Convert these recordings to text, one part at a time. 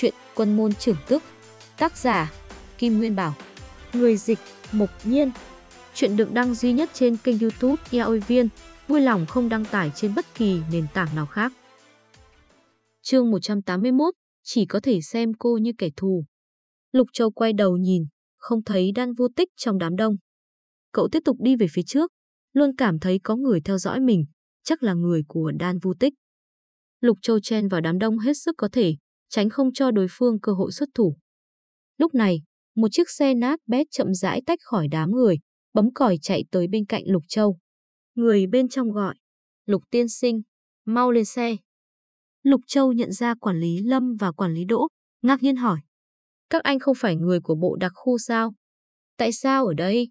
Chuyện Quân môn trưởng tức Tác giả Kim Nguyên Bảo Người dịch Mục Nhiên Chuyện được đăng duy nhất trên kênh youtube Yaoi Viên Vui lòng không đăng tải trên bất kỳ nền tảng nào khác Chương 181 Chỉ có thể xem cô như kẻ thù Lục Châu quay đầu nhìn Không thấy đan vô tích trong đám đông Cậu tiếp tục đi về phía trước Luôn cảm thấy có người theo dõi mình Chắc là người của đan vô tích Lục Châu chen vào đám đông hết sức có thể tránh không cho đối phương cơ hội xuất thủ. Lúc này, một chiếc xe nát bét chậm rãi tách khỏi đám người, bấm còi chạy tới bên cạnh Lục Châu. Người bên trong gọi, Lục Tiên Sinh, mau lên xe. Lục Châu nhận ra quản lý Lâm và quản lý Đỗ, ngạc nhiên hỏi. Các anh không phải người của bộ đặc khu sao? Tại sao ở đây?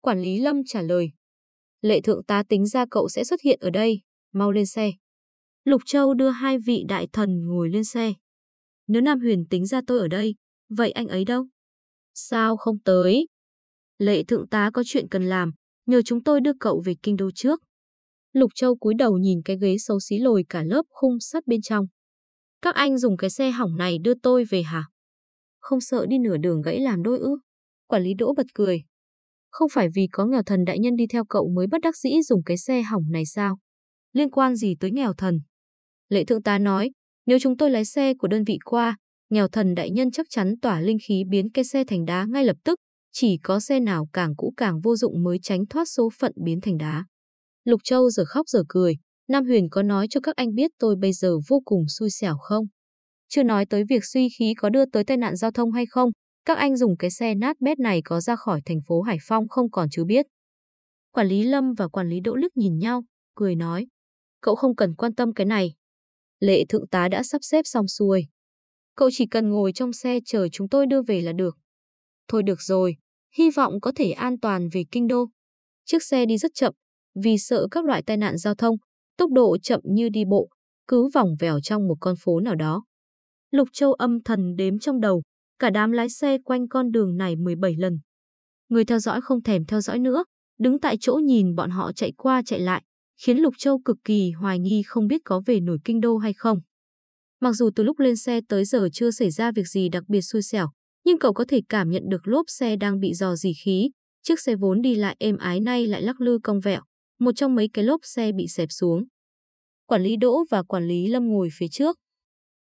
Quản lý Lâm trả lời. Lệ thượng tá tính ra cậu sẽ xuất hiện ở đây, mau lên xe. Lục Châu đưa hai vị đại thần ngồi lên xe. Nếu Nam Huyền tính ra tôi ở đây, vậy anh ấy đâu? Sao không tới? Lệ thượng tá có chuyện cần làm, nhờ chúng tôi đưa cậu về kinh đô trước. Lục Châu cúi đầu nhìn cái ghế xấu xí lồi cả lớp khung sắt bên trong. Các anh dùng cái xe hỏng này đưa tôi về hả? Không sợ đi nửa đường gãy làm đôi ư? Quản lý Đỗ bật cười. Không phải vì có nghèo thần đại nhân đi theo cậu mới bất đắc dĩ dùng cái xe hỏng này sao? Liên quan gì tới nghèo thần? Lệ thượng tá nói, nếu chúng tôi lái xe của đơn vị qua, nghèo thần đại nhân chắc chắn tỏa linh khí biến cái xe thành đá ngay lập tức, chỉ có xe nào càng cũ càng vô dụng mới tránh thoát số phận biến thành đá. Lục Châu giờ khóc giờ cười, Nam Huyền có nói cho các anh biết tôi bây giờ vô cùng xui xẻo không? Chưa nói tới việc suy khí có đưa tới tai nạn giao thông hay không, các anh dùng cái xe nát bét này có ra khỏi thành phố Hải Phong không còn chứ biết. Quản lý Lâm và quản lý Đỗ Lức nhìn nhau, cười nói. Cậu không cần quan tâm cái này, Lệ thượng tá đã sắp xếp xong xuôi. Cậu chỉ cần ngồi trong xe chờ chúng tôi đưa về là được. Thôi được rồi, hy vọng có thể an toàn về kinh đô. Chiếc xe đi rất chậm, vì sợ các loại tai nạn giao thông, tốc độ chậm như đi bộ, cứ vòng vèo trong một con phố nào đó. Lục Châu âm thần đếm trong đầu, cả đám lái xe quanh con đường này 17 lần. Người theo dõi không thèm theo dõi nữa, đứng tại chỗ nhìn bọn họ chạy qua chạy lại, khiến Lục Châu cực kỳ hoài nghi không biết có về nổi kinh đô hay không. Mặc dù từ lúc lên xe tới giờ chưa xảy ra việc gì đặc biệt xui xẻo, nhưng cậu có thể cảm nhận được lốp xe đang bị dò dỉ khí, chiếc xe vốn đi lại êm ái nay lại lắc lư cong vẹo, một trong mấy cái lốp xe bị xẹp xuống. Quản lý Đỗ và quản lý Lâm ngồi phía trước.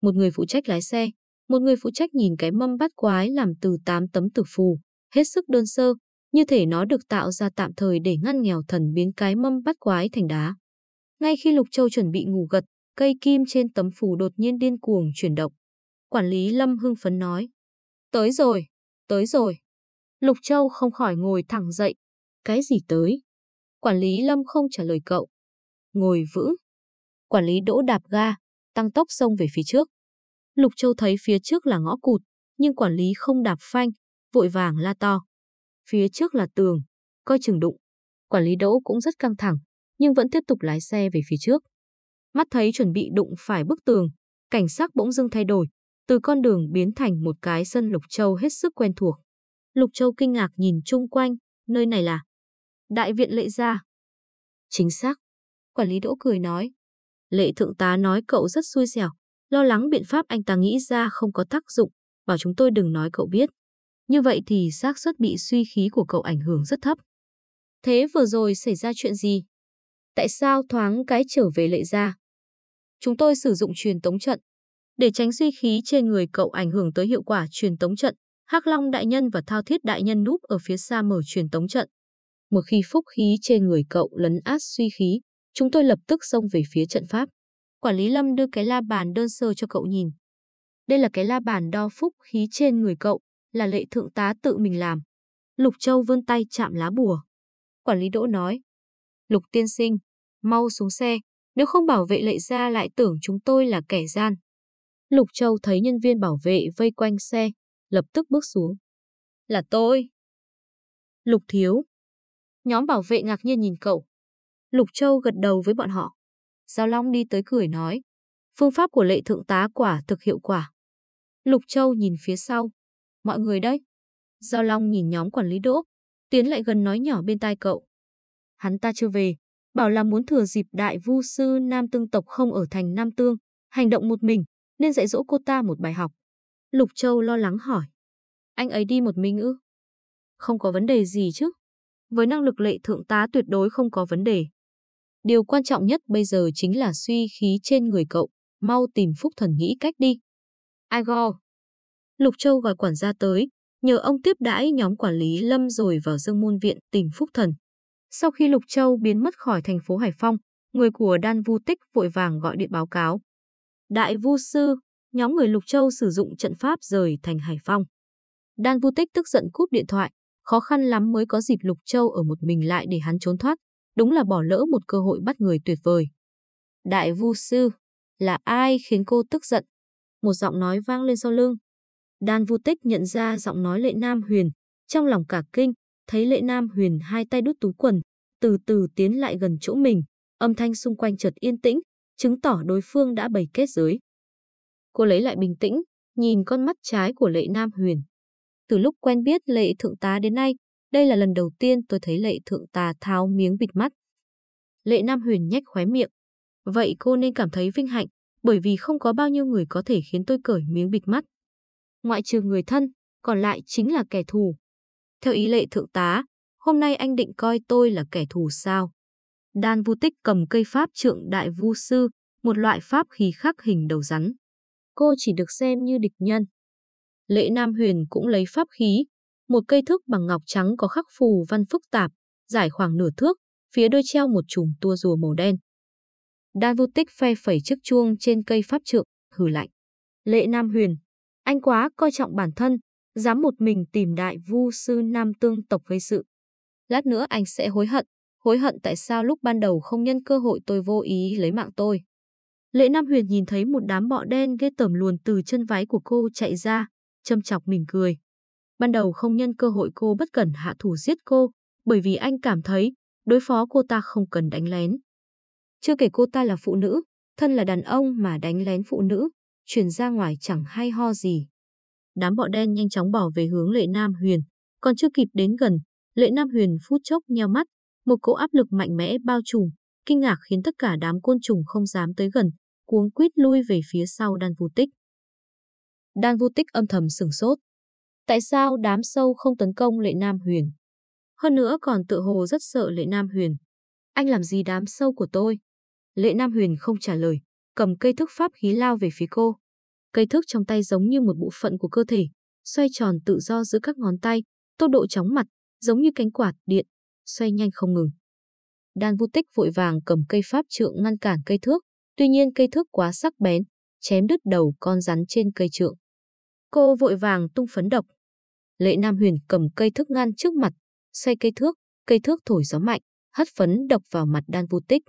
Một người phụ trách lái xe, một người phụ trách nhìn cái mâm bát quái làm từ 8 tấm tử phù, hết sức đơn sơ, như thể nó được tạo ra tạm thời để ngăn nghèo thần biến cái mâm bắt quái thành đá. Ngay khi Lục Châu chuẩn bị ngủ gật, cây kim trên tấm phủ đột nhiên điên cuồng chuyển động. Quản lý Lâm hưng phấn nói, tới rồi, tới rồi. Lục Châu không khỏi ngồi thẳng dậy, cái gì tới? Quản lý Lâm không trả lời cậu, ngồi vững. Quản lý Đỗ đạp ga, tăng tốc xông về phía trước. Lục Châu thấy phía trước là ngõ cụt, nhưng quản lý không đạp phanh, vội vàng la to. Phía trước là tường, coi chừng đụng. Quản lý Đỗ cũng rất căng thẳng, nhưng vẫn tiếp tục lái xe về phía trước. Mắt thấy chuẩn bị đụng phải bức tường, cảnh sắc bỗng dưng thay đổi, từ con đường biến thành một cái sân Lục Châu hết sức quen thuộc. Lục Châu kinh ngạc nhìn chung quanh, nơi này là Đại viện lệ gia. Chính xác. Quản lý Đỗ cười nói. Lệ thượng tá nói cậu rất xui xẻo, lo lắng biện pháp anh ta nghĩ ra không có tác dụng, bảo chúng tôi đừng nói cậu biết. Như vậy thì xác suất bị suy khí của cậu ảnh hưởng rất thấp. Thế vừa rồi xảy ra chuyện gì? Tại sao thoáng cái trở về lệ ra? Chúng tôi sử dụng truyền tống trận. Để tránh suy khí trên người cậu ảnh hưởng tới hiệu quả truyền tống trận, Hắc Long đại nhân và Thao Thiết đại nhân núp ở phía xa mở truyền tống trận. Một khi phúc khí trên người cậu lấn át suy khí, chúng tôi lập tức xông về phía trận pháp. Quản lý Lâm đưa cái la bàn đơn sơ cho cậu nhìn. Đây là cái la bàn đo phúc khí trên người cậu, là lệ thượng tá tự mình làm. Lục Châu vươn tay chạm lá bùa. Quản lý đỗ nói, Lục tiên sinh, mau xuống xe, nếu không bảo vệ lệ ra lại tưởng chúng tôi là kẻ gian. Lục Châu thấy nhân viên bảo vệ vây quanh xe, lập tức bước xuống. Là tôi. Lục Thiếu. Nhóm bảo vệ ngạc nhiên nhìn cậu. Lục Châu gật đầu với bọn họ. Giao Long đi tới cười nói. Phương pháp của lệ thượng tá quả thực hiệu quả. Lục Châu nhìn phía sau mọi người đấy. Giao Long nhìn nhóm quản lý Đỗ, tiến lại gần nói nhỏ bên tai cậu. Hắn ta chưa về, bảo là muốn thừa dịp đại vu sư Nam Tương tộc không ở thành Nam Tương, hành động một mình, nên dạy dỗ cô ta một bài học. Lục Châu lo lắng hỏi. Anh ấy đi một mình ư? Không có vấn đề gì chứ. Với năng lực lệ thượng tá tuyệt đối không có vấn đề. Điều quan trọng nhất bây giờ chính là suy khí trên người cậu, mau tìm Phúc Thần nghĩ cách đi. ai go. Lục Châu gọi quản gia tới, nhờ ông tiếp đãi nhóm quản lý Lâm rồi vào Dương Môn Viện tìm Phúc Thần. Sau khi Lục Châu biến mất khỏi thành phố Hải Phong, người của Đan Vu Tích vội vàng gọi điện báo cáo. Đại Vu Sư, nhóm người Lục Châu sử dụng trận pháp rời thành Hải Phong. Đan Vu Tích tức giận cúp điện thoại, khó khăn lắm mới có dịp Lục Châu ở một mình lại để hắn trốn thoát, đúng là bỏ lỡ một cơ hội bắt người tuyệt vời. Đại Vu Sư, là ai khiến cô tức giận? Một giọng nói vang lên sau lưng. Đan Vu Tích nhận ra giọng nói Lệ Nam Huyền, trong lòng cả kinh, thấy Lệ Nam Huyền hai tay đút túi quần, từ từ tiến lại gần chỗ mình, âm thanh xung quanh chợt yên tĩnh, chứng tỏ đối phương đã bày kết giới. Cô lấy lại bình tĩnh, nhìn con mắt trái của Lệ Nam Huyền. Từ lúc quen biết Lệ Thượng tá đến nay, đây là lần đầu tiên tôi thấy Lệ Thượng tá tháo miếng bịt mắt. Lệ Nam Huyền nhếch khóe miệng. Vậy cô nên cảm thấy vinh hạnh, bởi vì không có bao nhiêu người có thể khiến tôi cởi miếng bịt mắt ngoại trừ người thân, còn lại chính là kẻ thù. Theo ý lệ thượng tá, hôm nay anh định coi tôi là kẻ thù sao? Đan Vu Tích cầm cây pháp trượng đại vu sư, một loại pháp khí khắc hình đầu rắn. Cô chỉ được xem như địch nhân. Lệ Nam Huyền cũng lấy pháp khí, một cây thước bằng ngọc trắng có khắc phù văn phức tạp, dài khoảng nửa thước, phía đôi treo một chùm tua rùa màu đen. Đan Vu Tích phe phẩy chiếc chuông trên cây pháp trượng, hừ lạnh. Lệ Nam Huyền, anh quá coi trọng bản thân, dám một mình tìm đại vu sư Nam tương tộc gây sự. Lát nữa anh sẽ hối hận, hối hận tại sao lúc ban đầu không nhân cơ hội tôi vô ý lấy mạng tôi. Lệ Nam Huyền nhìn thấy một đám bọ đen ghê tởm luồn từ chân váy của cô chạy ra, châm chọc mỉm cười. Ban đầu không nhân cơ hội cô bất cẩn hạ thủ giết cô, bởi vì anh cảm thấy đối phó cô ta không cần đánh lén. Chưa kể cô ta là phụ nữ, thân là đàn ông mà đánh lén phụ nữ, truyền ra ngoài chẳng hay ho gì. Đám bọ đen nhanh chóng bỏ về hướng Lệ Nam Huyền, còn chưa kịp đến gần, Lệ Nam Huyền phút chốc nheo mắt, một cỗ áp lực mạnh mẽ bao trùm, kinh ngạc khiến tất cả đám côn trùng không dám tới gần, cuống quýt lui về phía sau Đan Vu Tích. Đan Vu Tích âm thầm sửng sốt. Tại sao đám sâu không tấn công Lệ Nam Huyền? Hơn nữa còn tự hồ rất sợ Lệ Nam Huyền. Anh làm gì đám sâu của tôi? Lệ Nam Huyền không trả lời, cầm cây thước pháp khí lao về phía cô. Cây thước trong tay giống như một bộ phận của cơ thể, xoay tròn tự do giữa các ngón tay, tốc độ chóng mặt, giống như cánh quạt điện, xoay nhanh không ngừng. Đan Vu Tích vội vàng cầm cây pháp trượng ngăn cản cây thước, tuy nhiên cây thước quá sắc bén, chém đứt đầu con rắn trên cây trượng. Cô vội vàng tung phấn độc. Lệ Nam Huyền cầm cây thước ngăn trước mặt, xoay cây thước, cây thước thổi gió mạnh, hất phấn độc vào mặt Đan Vu Tích.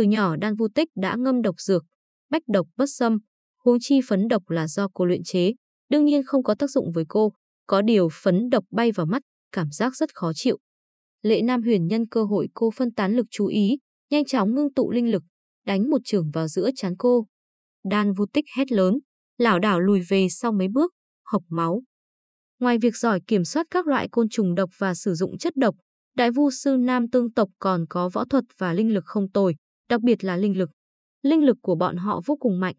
Từ nhỏ Đan Vu Tích đã ngâm độc dược, bách độc bất xâm, huống chi phấn độc là do cô luyện chế, đương nhiên không có tác dụng với cô, có điều phấn độc bay vào mắt, cảm giác rất khó chịu. Lệ Nam Huyền nhân cơ hội cô phân tán lực chú ý, nhanh chóng ngưng tụ linh lực, đánh một trường vào giữa trán cô. Đan Vu Tích hét lớn, lảo đảo lùi về sau mấy bước, hộc máu. Ngoài việc giỏi kiểm soát các loại côn trùng độc và sử dụng chất độc, Đại Vu sư Nam Tương tộc còn có võ thuật và linh lực không tồi, đặc biệt là linh lực. Linh lực của bọn họ vô cùng mạnh.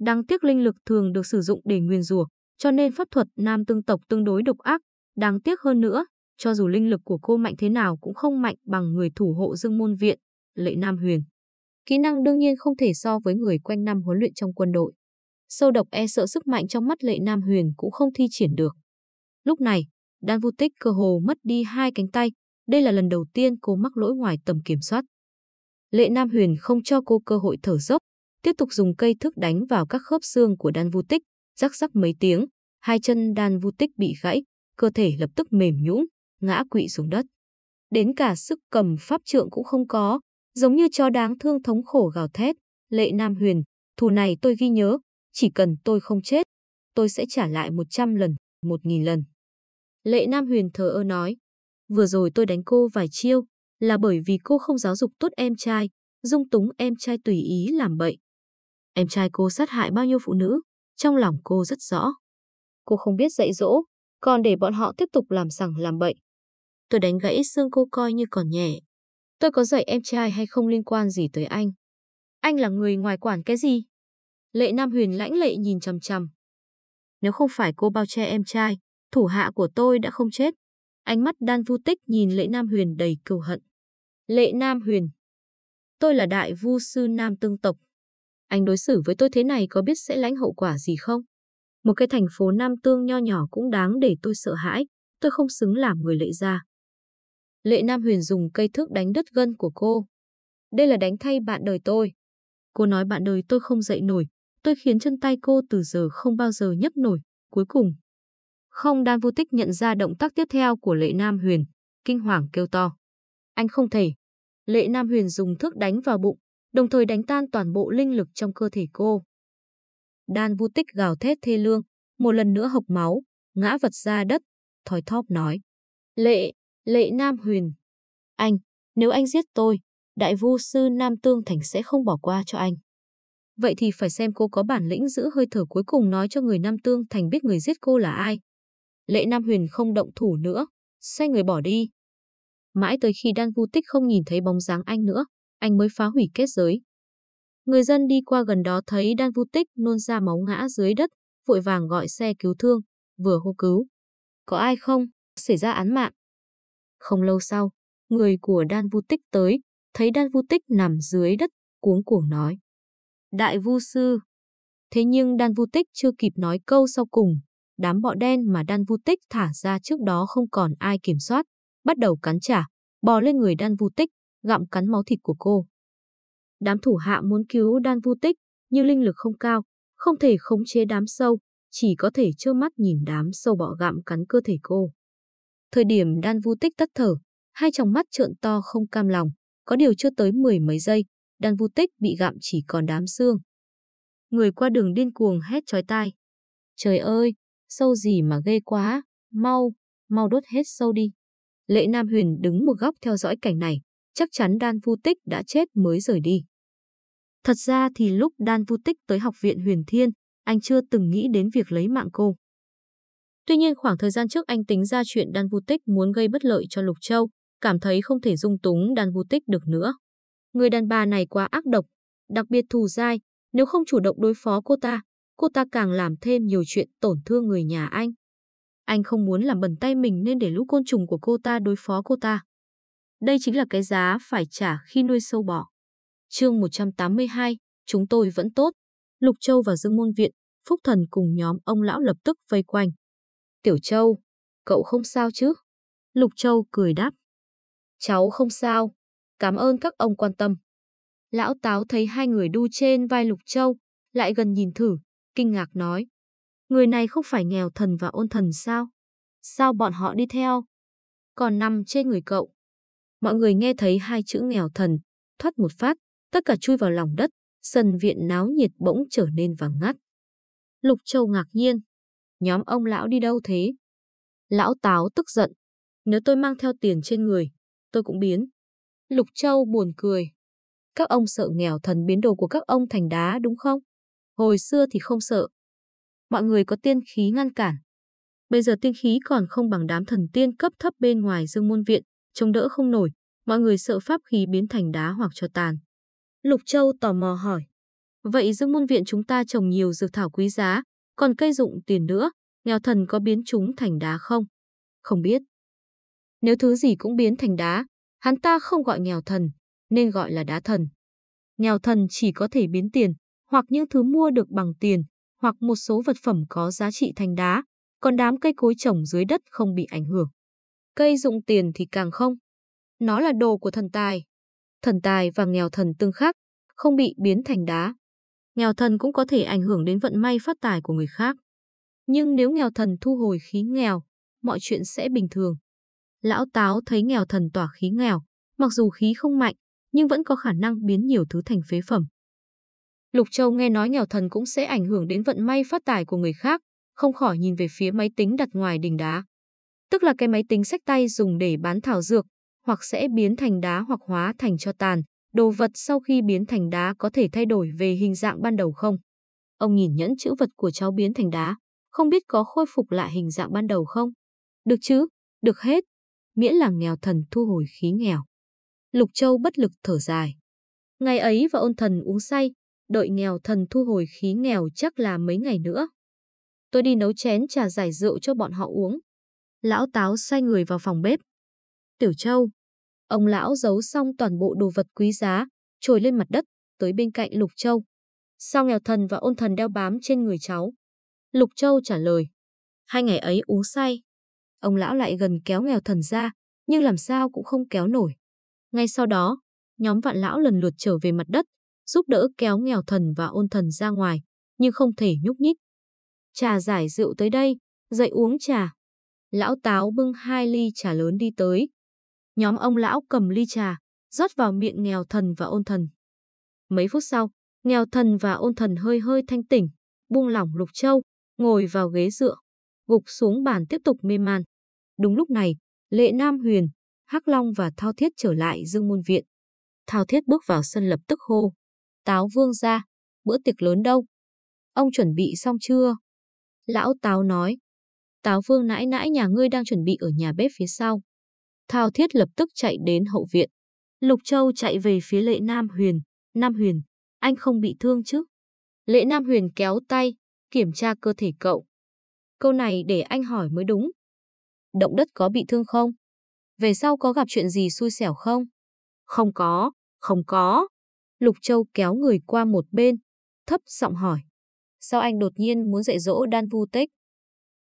Đáng tiếc linh lực thường được sử dụng để nguyên rùa, cho nên pháp thuật nam tương tộc tương đối độc ác, đáng tiếc hơn nữa, cho dù linh lực của cô mạnh thế nào cũng không mạnh bằng người thủ hộ Dương môn viện, Lệ Nam Huyền. Kỹ năng đương nhiên không thể so với người quanh năm huấn luyện trong quân đội. Sâu độc e sợ sức mạnh trong mắt Lệ Nam Huyền cũng không thi triển được. Lúc này, Đan Vu Tích cơ hồ mất đi hai cánh tay, đây là lần đầu tiên cô mắc lỗi ngoài tầm kiểm soát. Lệ Nam Huyền không cho cô cơ hội thở dốc, tiếp tục dùng cây thước đánh vào các khớp xương của đan vu tích, rắc rắc mấy tiếng, hai chân đan vu tích bị gãy, cơ thể lập tức mềm nhũn, ngã quỵ xuống đất. Đến cả sức cầm pháp trượng cũng không có, giống như chó đáng thương thống khổ gào thét. Lệ Nam Huyền, thù này tôi ghi nhớ, chỉ cần tôi không chết, tôi sẽ trả lại 100 lần, 1.000 lần. Lệ Nam Huyền thờ ơ nói, vừa rồi tôi đánh cô vài chiêu, là bởi vì cô không giáo dục tốt em trai, dung túng em trai tùy ý làm bậy. Em trai cô sát hại bao nhiêu phụ nữ, trong lòng cô rất rõ. Cô không biết dạy dỗ, còn để bọn họ tiếp tục làm sằng làm bậy. Tôi đánh gãy xương cô coi như còn nhẹ. Tôi có dạy em trai hay không liên quan gì tới anh. Anh là người ngoài quản cái gì? Lệ Nam Huyền lãnh lệ nhìn chằm chằm. Nếu không phải cô bao che em trai, thủ hạ của tôi đã không chết. Ánh mắt đan vu tích nhìn Lệ Nam Huyền đầy cừu hận. Lệ Nam Huyền Tôi là đại vu sư Nam Tương Tộc. Anh đối xử với tôi thế này có biết sẽ lãnh hậu quả gì không? Một cái thành phố Nam Tương nho nhỏ cũng đáng để tôi sợ hãi. Tôi không xứng làm người lệ gia. Lệ Nam Huyền dùng cây thước đánh đứt gân của cô. Đây là đánh thay bạn đời tôi. Cô nói bạn đời tôi không dậy nổi. Tôi khiến chân tay cô từ giờ không bao giờ nhấc nổi. Cuối cùng, không đan vô tích nhận ra động tác tiếp theo của Lệ Nam Huyền, kinh hoàng kêu to. Anh không thể. Lệ Nam Huyền dùng thước đánh vào bụng, đồng thời đánh tan toàn bộ linh lực trong cơ thể cô. Đan Vu Tích gào thét thê lương, một lần nữa hộc máu, ngã vật ra đất, thói thóp nói. Lệ, Lệ Nam Huyền. Anh, nếu anh giết tôi, Đại Vu Sư Nam Tương Thành sẽ không bỏ qua cho anh. Vậy thì phải xem cô có bản lĩnh giữ hơi thở cuối cùng nói cho người Nam Tương Thành biết người giết cô là ai. Lệ Nam Huyền không động thủ nữa, xoay người bỏ đi. Mãi tới khi đan vu tích không nhìn thấy bóng dáng anh nữa, anh mới phá hủy kết giới. Người dân đi qua gần đó thấy đan vu tích nôn ra máu ngã dưới đất, vội vàng gọi xe cứu thương, vừa hô cứu. Có ai không? Xảy ra án mạng. Không lâu sau, người của đan vu tích tới, thấy đan vu tích nằm dưới đất, cuống cuồng nói. Đại vu sư. Thế nhưng đan vu tích chưa kịp nói câu sau cùng, đám bọ đen mà đan vu tích thả ra trước đó không còn ai kiểm soát, bắt đầu cắn trả, bò lên người Đan Vu Tích, gặm cắn máu thịt của cô. Đám thủ hạ muốn cứu Đan Vu Tích, nhưng linh lực không cao, không thể khống chế đám sâu, chỉ có thể trơ mắt nhìn đám sâu bọ gặm cắn cơ thể cô. Thời điểm Đan Vu Tích tắt thở, hai tròng mắt trợn to không cam lòng, có điều chưa tới mười mấy giây, Đan Vu Tích bị gặm chỉ còn đám xương. Người qua đường điên cuồng hét chói tai. Trời ơi, sâu gì mà ghê quá, mau, mau đốt hết sâu đi. Lệ Nam Huyền đứng một góc theo dõi cảnh này, chắc chắn Đan Phu Tích đã chết mới rời đi. Thật ra thì lúc Đan Phu Tích tới học viện Huyền Thiên, anh chưa từng nghĩ đến việc lấy mạng cô. Tuy nhiên khoảng thời gian trước anh tính ra chuyện Đan Vu Tích muốn gây bất lợi cho Lục Châu, cảm thấy không thể dung túng Đan Vu Tích được nữa. Người đàn bà này quá ác độc, đặc biệt thù dai, nếu không chủ động đối phó cô ta, cô ta càng làm thêm nhiều chuyện tổn thương người nhà anh. Anh không muốn làm bẩn tay mình nên để lũ côn trùng của cô ta đối phó cô ta. Đây chính là cái giá phải trả khi nuôi sâu bọ. Chương 182, chúng tôi vẫn tốt. Lục Châu và Dương Môn Viện, Phúc Thần cùng nhóm ông lão lập tức vây quanh. Tiểu Châu, cậu không sao chứ? Lục Châu cười đáp. Cháu không sao, cảm ơn các ông quan tâm. Lão Táo thấy hai người đu trên vai Lục Châu, lại gần nhìn thử, kinh ngạc nói. Người này không phải nghèo thần và ôn thần sao? Sao bọn họ đi theo? Còn nằm trên người cậu. Mọi người nghe thấy hai chữ nghèo thần, thoát một phát, tất cả chui vào lòng đất, sân viện náo nhiệt bỗng trở nên vàng ngắt. Lục Châu ngạc nhiên. Nhóm ông lão đi đâu thế? Lão Táo tức giận. Nếu tôi mang theo tiền trên người, tôi cũng biến. Lục Châu buồn cười. Các ông sợ nghèo thần biến đồ của các ông thành đá đúng không? Hồi xưa thì không sợ, mọi người có tiên khí ngăn cản. Bây giờ tiên khí còn không bằng đám thần tiên cấp thấp bên ngoài dương môn viện, chống đỡ không nổi, mọi người sợ pháp khí biến thành đá hoặc cho tàn. Lục Châu tò mò hỏi, vậy dương môn viện chúng ta trồng nhiều dược thảo quý giá, còn cây dụng tiền nữa, nghèo thần có biến chúng thành đá không? Không biết. Nếu thứ gì cũng biến thành đá, hắn ta không gọi nghèo thần, nên gọi là đá thần. Nghèo thần chỉ có thể biến tiền, hoặc những thứ mua được bằng tiền, hoặc một số vật phẩm có giá trị thành đá, còn đám cây cối trồng dưới đất không bị ảnh hưởng. Cây dụng tiền thì càng không. Nó là đồ của thần tài. Thần tài và nghèo thần tương khắc, không bị biến thành đá. Nghèo thần cũng có thể ảnh hưởng đến vận may phát tài của người khác. Nhưng nếu nghèo thần thu hồi khí nghèo, mọi chuyện sẽ bình thường. Lão Táo thấy nghèo thần tỏa khí nghèo, mặc dù khí không mạnh, nhưng vẫn có khả năng biến nhiều thứ thành phế phẩm. Lục Châu nghe nói nghèo thần cũng sẽ ảnh hưởng đến vận may phát tài của người khác, không khỏi nhìn về phía máy tính đặt ngoài đỉnh đá. Tức là cái máy tính sách tay dùng để bán thảo dược, hoặc sẽ biến thành đá hoặc hóa thành cho tàn, đồ vật sau khi biến thành đá có thể thay đổi về hình dạng ban đầu không? Ông nhìn nhẫn chữ vật của cháu biến thành đá, không biết có khôi phục lại hình dạng ban đầu không? Được chứ, được hết, miễn là nghèo thần thu hồi khí nghèo. Lục Châu bất lực thở dài. Ngày ấy và ôn thần uống say, đợi nghèo thần thu hồi khí nghèo chắc là mấy ngày nữa. Tôi đi nấu chén trà giải rượu cho bọn họ uống. Lão Táo sai người vào phòng bếp. Tiểu Châu. Ông lão giấu xong toàn bộ đồ vật quý giá, trồi lên mặt đất, tới bên cạnh Lục Châu. Sao nghèo thần và ôn thần đeo bám trên người cháu? Lục Châu trả lời. Hai ngày ấy uống say. Ông lão lại gần kéo nghèo thần ra, nhưng làm sao cũng không kéo nổi. Ngay sau đó, nhóm vạn lão lần lượt trở về mặt đất, giúp đỡ kéo nghèo thần và ôn thần ra ngoài, nhưng không thể nhúc nhích. Trà giải rượu tới đây, dậy uống trà. Lão táo bưng hai ly trà lớn đi tới. Nhóm ông lão cầm ly trà, rót vào miệng nghèo thần và ôn thần. Mấy phút sau, nghèo thần và ôn thần hơi hơi thanh tỉnh, buông lỏng lục châu, ngồi vào ghế dựa, gục xuống bàn tiếp tục mê man. Đúng lúc này, Lệ Nam Huyền, Hắc Long và Thao Thiết trở lại Dương Môn Viện. Thao Thiết bước vào sân lập tức hô. Táo vương ra, bữa tiệc lớn đâu? Ông chuẩn bị xong chưa? Lão Táo nói. Táo vương nãy nãy nhà ngươi đang chuẩn bị ở nhà bếp phía sau. Thao thiết lập tức chạy đến hậu viện. Lục Châu chạy về phía lệ Nam Huyền. Nam Huyền, anh không bị thương chứ? Lệ Nam Huyền kéo tay, kiểm tra cơ thể cậu. Câu này để anh hỏi mới đúng. Động đất có bị thương không? Về sau có gặp chuyện gì xui xẻo không? Không có, không có. Lục Châu kéo người qua một bên, thấp giọng hỏi. Sao anh đột nhiên muốn dạy dỗ Đan Vu Tích?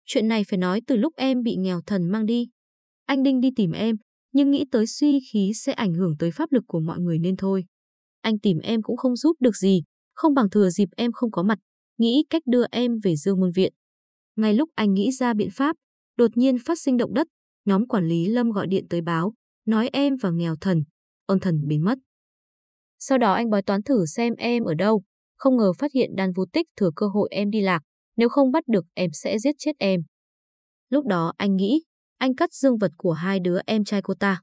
Chuyện này phải nói từ lúc em bị nghèo thần mang đi. Anh Đinh đi tìm em, nhưng nghĩ tới suy khí sẽ ảnh hưởng tới pháp lực của mọi người nên thôi. Anh tìm em cũng không giúp được gì, không bằng thừa dịp em không có mặt, nghĩ cách đưa em về Dương Môn Viện. Ngay lúc anh nghĩ ra biện pháp, đột nhiên phát sinh động đất, nhóm quản lý Lâm gọi điện tới báo, nói em và nghèo thần, ôn thần biến mất. Sau đó anh bói toán thử xem em ở đâu, không ngờ phát hiện đàn vô tích thừa cơ hội em đi lạc, nếu không bắt được em sẽ giết chết em. Lúc đó anh nghĩ, anh cắt dương vật của hai đứa em trai cô ta.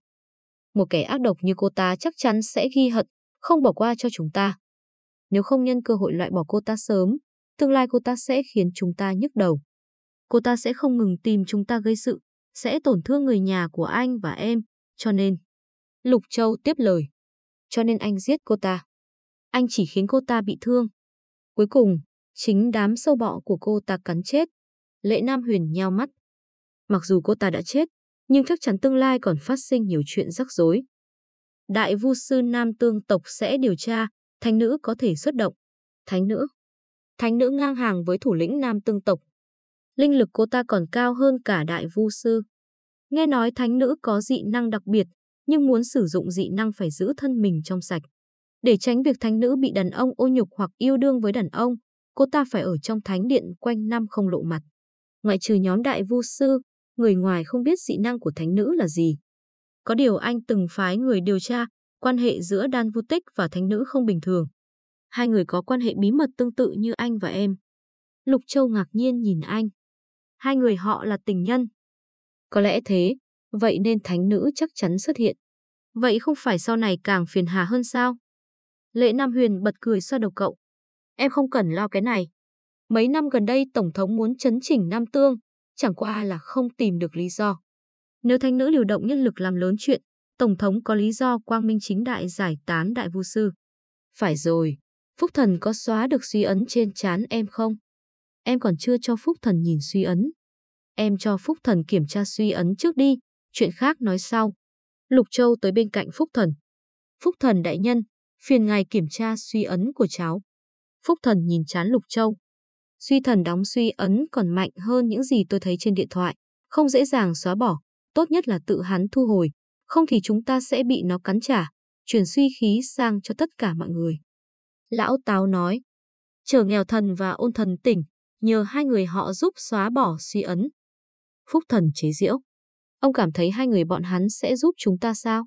Một kẻ ác độc như cô ta chắc chắn sẽ ghi hận, không bỏ qua cho chúng ta. Nếu không nhân cơ hội loại bỏ cô ta sớm, tương lai cô ta sẽ khiến chúng ta nhức đầu. Cô ta sẽ không ngừng tìm chúng ta gây sự, sẽ tổn thương người nhà của anh và em, cho nên. Lục Châu tiếp lời cho nên anh giết cô ta. Anh chỉ khiến cô ta bị thương. Cuối cùng, chính đám sâu bọ của cô ta cắn chết. Lệ Nam Huyền nhao mắt. Mặc dù cô ta đã chết, nhưng chắc chắn tương lai còn phát sinh nhiều chuyện rắc rối. Đại vu sư Nam Tương tộc sẽ điều tra, thánh nữ có thể xuất động. Thánh nữ. Thánh nữ ngang hàng với thủ lĩnh Nam Tương tộc. Linh lực cô ta còn cao hơn cả đại vu sư. Nghe nói thánh nữ có dị năng đặc biệt, nhưng muốn sử dụng dị năng phải giữ thân mình trong sạch. Để tránh việc thánh nữ bị đàn ông ô nhục hoặc yêu đương với đàn ông, cô ta phải ở trong thánh điện quanh năm không lộ mặt. Ngoại trừ nhóm đại vu sư, người ngoài không biết dị năng của thánh nữ là gì. Có điều anh từng phái người điều tra, quan hệ giữa Đan Vu Tích và thánh nữ không bình thường. Hai người có quan hệ bí mật tương tự như anh và em. Lục Châu ngạc nhiên nhìn anh. Hai người họ là tình nhân. Có lẽ thế, vậy nên thánh nữ chắc chắn xuất hiện. Vậy không phải sau này càng phiền hà hơn sao? Lệ Nam Huyền bật cười xoa đầu cậu. Em không cần lo cái này. Mấy năm gần đây Tổng thống muốn chấn chỉnh Nam Tương, chẳng qua là không tìm được lý do. Nếu thánh nữ liều động nhân lực làm lớn chuyện, Tổng thống có lý do quang minh chính đại giải tán đại vu sư. Phải rồi, Phúc Thần có xóa được suy ấn trên chán em không? Em còn chưa cho Phúc Thần nhìn suy ấn. Em cho Phúc Thần kiểm tra suy ấn trước đi, chuyện khác nói sau. Lục Châu tới bên cạnh Phúc Thần. Phúc Thần đại nhân, phiền ngài kiểm tra suy ấn của cháu. Phúc Thần nhìn chán Lục Châu. Suy thần đóng suy ấn còn mạnh hơn những gì tôi thấy trên điện thoại. Không dễ dàng xóa bỏ, tốt nhất là tự hắn thu hồi. Không thì chúng ta sẽ bị nó cắn trả, chuyển suy khí sang cho tất cả mọi người. Lão Táo nói, chờ nghèo thần và ôn thần tỉnh, nhờ hai người họ giúp xóa bỏ suy ấn. Phúc thần chế diễu. Ông cảm thấy hai người bọn hắn sẽ giúp chúng ta sao?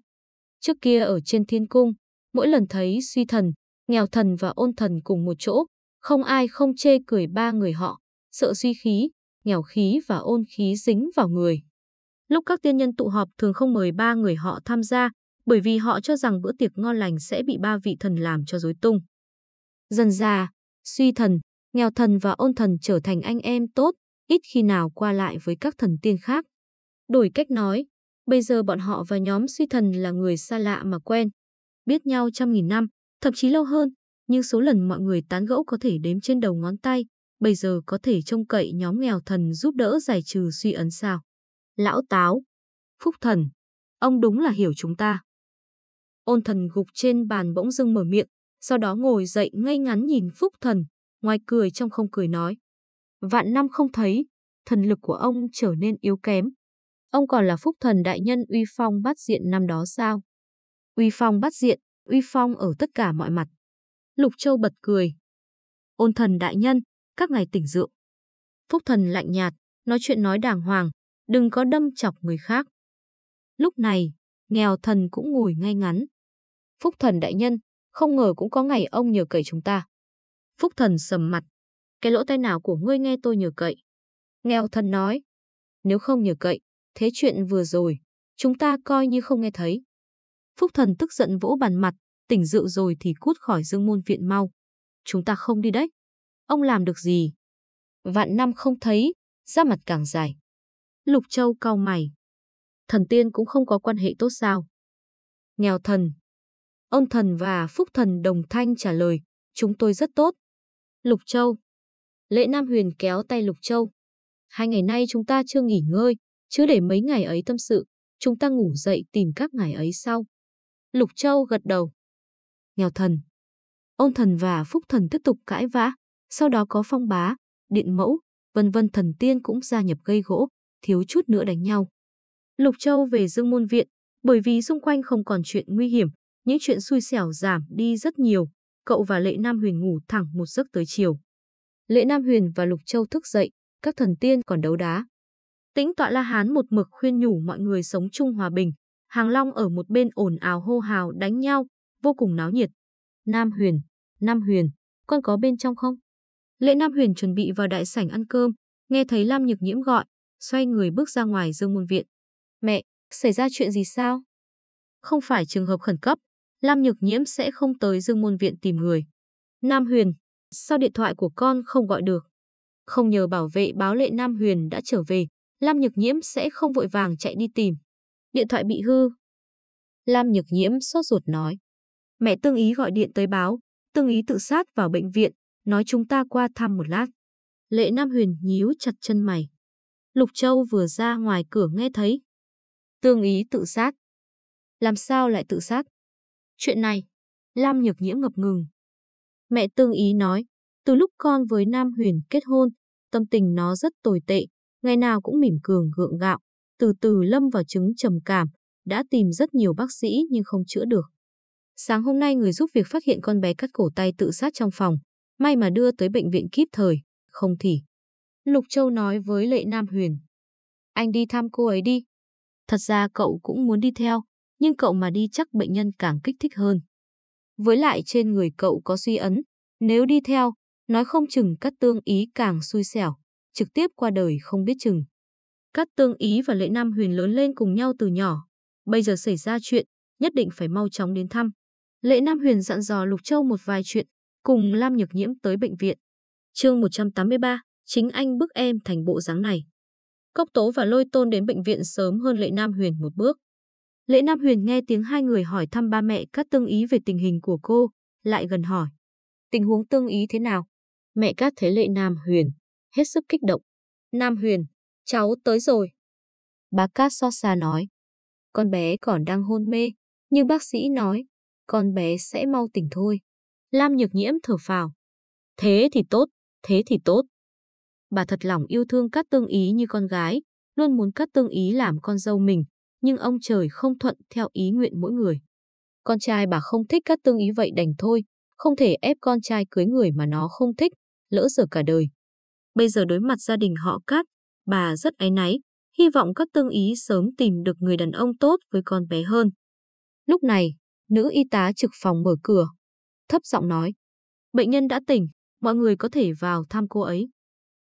Trước kia ở trên thiên cung, mỗi lần thấy suy thần, nghèo thần và ôn thần cùng một chỗ, không ai không chê cười ba người họ, sợ suy khí, nghèo khí và ôn khí dính vào người. Lúc các tiên nhân tụ họp thường không mời ba người họ tham gia, bởi vì họ cho rằng bữa tiệc ngon lành sẽ bị ba vị thần làm cho rối tung. Dần già, suy thần, nghèo thần và ôn thần trở thành anh em tốt, ít khi nào qua lại với các thần tiên khác. Đổi cách nói, bây giờ bọn họ và nhóm suy thần là người xa lạ mà quen. Biết nhau trăm nghìn năm, thậm chí lâu hơn, nhưng số lần mọi người tán gẫu có thể đếm trên đầu ngón tay, bây giờ có thể trông cậy nhóm nghèo thần giúp đỡ giải trừ suy ấn sao. Lão Táo, Phúc Thần, ông đúng là hiểu chúng ta. Ôn thần gục trên bàn bỗng dưng mở miệng, sau đó ngồi dậy ngay ngắn nhìn Phúc Thần, ngoài cười trong không cười nói. Vạn năm không thấy, thần lực của ông trở nên yếu kém, Ông còn là phúc thần đại nhân uy phong bắt diện năm đó sao? Uy phong bắt diện, uy phong ở tất cả mọi mặt. Lục Châu bật cười. Ôn thần đại nhân, các ngài tỉnh rượu. Phúc thần lạnh nhạt, nói chuyện nói đàng hoàng, đừng có đâm chọc người khác. Lúc này, nghèo thần cũng ngồi ngay ngắn. Phúc thần đại nhân, không ngờ cũng có ngày ông nhờ cậy chúng ta. Phúc thần sầm mặt. Cái lỗ tai nào của ngươi nghe tôi nhờ cậy. Nghèo thần nói. Nếu không nhờ cậy, thế chuyện vừa rồi, chúng ta coi như không nghe thấy. Phúc thần tức giận vỗ bàn mặt, tỉnh rượu rồi thì cút khỏi dương môn viện mau. Chúng ta không đi đấy. Ông làm được gì? Vạn năm không thấy, da mặt càng dài. Lục Châu cao mày. Thần tiên cũng không có quan hệ tốt sao? Nghèo thần. Ông thần và phúc thần đồng thanh trả lời, chúng tôi rất tốt. Lục Châu. Lễ Nam Huyền kéo tay Lục Châu. Hai ngày nay chúng ta chưa nghỉ ngơi, chứ để mấy ngày ấy tâm sự, chúng ta ngủ dậy tìm các ngài ấy sau. Lục Châu gật đầu. Nghèo thần. Ông thần và phúc thần tiếp tục cãi vã, sau đó có phong bá, điện mẫu, vân vân thần tiên cũng gia nhập gây gỗ, thiếu chút nữa đánh nhau. Lục Châu về dương môn viện, bởi vì xung quanh không còn chuyện nguy hiểm, những chuyện xui xẻo giảm đi rất nhiều, cậu và Lệ Nam Huyền ngủ thẳng một giấc tới chiều. Lệ Nam Huyền và Lục Châu thức dậy, các thần tiên còn đấu đá, Tĩnh tọa La Hán một mực khuyên nhủ mọi người sống chung hòa bình. Hàng Long ở một bên ồn ào hô hào đánh nhau, vô cùng náo nhiệt. Nam Huyền, Nam Huyền, con có bên trong không? Lễ Nam Huyền chuẩn bị vào đại sảnh ăn cơm, nghe thấy Lam Nhược Nhiễm gọi, xoay người bước ra ngoài dương môn viện. Mẹ, xảy ra chuyện gì sao? Không phải trường hợp khẩn cấp, Lam Nhược Nhiễm sẽ không tới dương môn viện tìm người. Nam Huyền, sao điện thoại của con không gọi được? Không nhờ bảo vệ báo lệ Nam Huyền đã trở về, Lam Nhược Nhiễm sẽ không vội vàng chạy đi tìm. Điện thoại bị hư. Lam Nhược Nhiễm sốt ruột nói. Mẹ Tương Ý gọi điện tới báo, Tương Ý tự sát vào bệnh viện, nói chúng ta qua thăm một lát. Lệ Nam Huyền nhíu chặt chân mày. Lục Châu vừa ra ngoài cửa nghe thấy. Tương Ý tự sát. Làm sao lại tự sát? Chuyện này, Lam Nhược Nhiễm ngập ngừng. Mẹ Tương Ý nói, từ lúc con với Nam Huyền kết hôn, tâm tình nó rất tồi tệ, ngày nào cũng mỉm cường gượng gạo, từ từ lâm vào chứng trầm cảm, đã tìm rất nhiều bác sĩ nhưng không chữa được. Sáng hôm nay người giúp việc phát hiện con bé cắt cổ tay tự sát trong phòng, may mà đưa tới bệnh viện kịp thời, không thì. Lục Châu nói với Lệ Nam Huyền. Anh đi thăm cô ấy đi. Thật ra cậu cũng muốn đi theo, nhưng cậu mà đi chắc bệnh nhân càng kích thích hơn. Với lại trên người cậu có suy ấn, nếu đi theo, nói không chừng cắt tương ý càng xui xẻo trực tiếp qua đời không biết chừng. Cát Tương Ý và Lệ Nam Huyền lớn lên cùng nhau từ nhỏ. Bây giờ xảy ra chuyện, nhất định phải mau chóng đến thăm. Lệ Nam Huyền dặn dò Lục Châu một vài chuyện, cùng Lam Nhược Nhiễm tới bệnh viện. chương 183, chính anh bức em thành bộ dáng này. Cốc Tố và Lôi Tôn đến bệnh viện sớm hơn Lệ Nam Huyền một bước. Lệ Nam Huyền nghe tiếng hai người hỏi thăm ba mẹ Cát Tương Ý về tình hình của cô, lại gần hỏi. Tình huống Tương Ý thế nào? Mẹ Cát thấy Lệ Nam Huyền, hết sức kích động. Nam Huyền, cháu tới rồi. Bà Cát so xa nói, con bé còn đang hôn mê, nhưng bác sĩ nói, con bé sẽ mau tỉnh thôi. Lam nhược nhiễm thở phào. Thế thì tốt, thế thì tốt. Bà thật lòng yêu thương Cát Tương Ý như con gái, luôn muốn Cát Tương Ý làm con dâu mình, nhưng ông trời không thuận theo ý nguyện mỗi người. Con trai bà không thích Cát Tương Ý vậy đành thôi, không thể ép con trai cưới người mà nó không thích, lỡ giờ cả đời, Bây giờ đối mặt gia đình họ Cát, bà rất áy náy, hy vọng các tương ý sớm tìm được người đàn ông tốt với con bé hơn. Lúc này, nữ y tá trực phòng mở cửa, thấp giọng nói. Bệnh nhân đã tỉnh, mọi người có thể vào thăm cô ấy.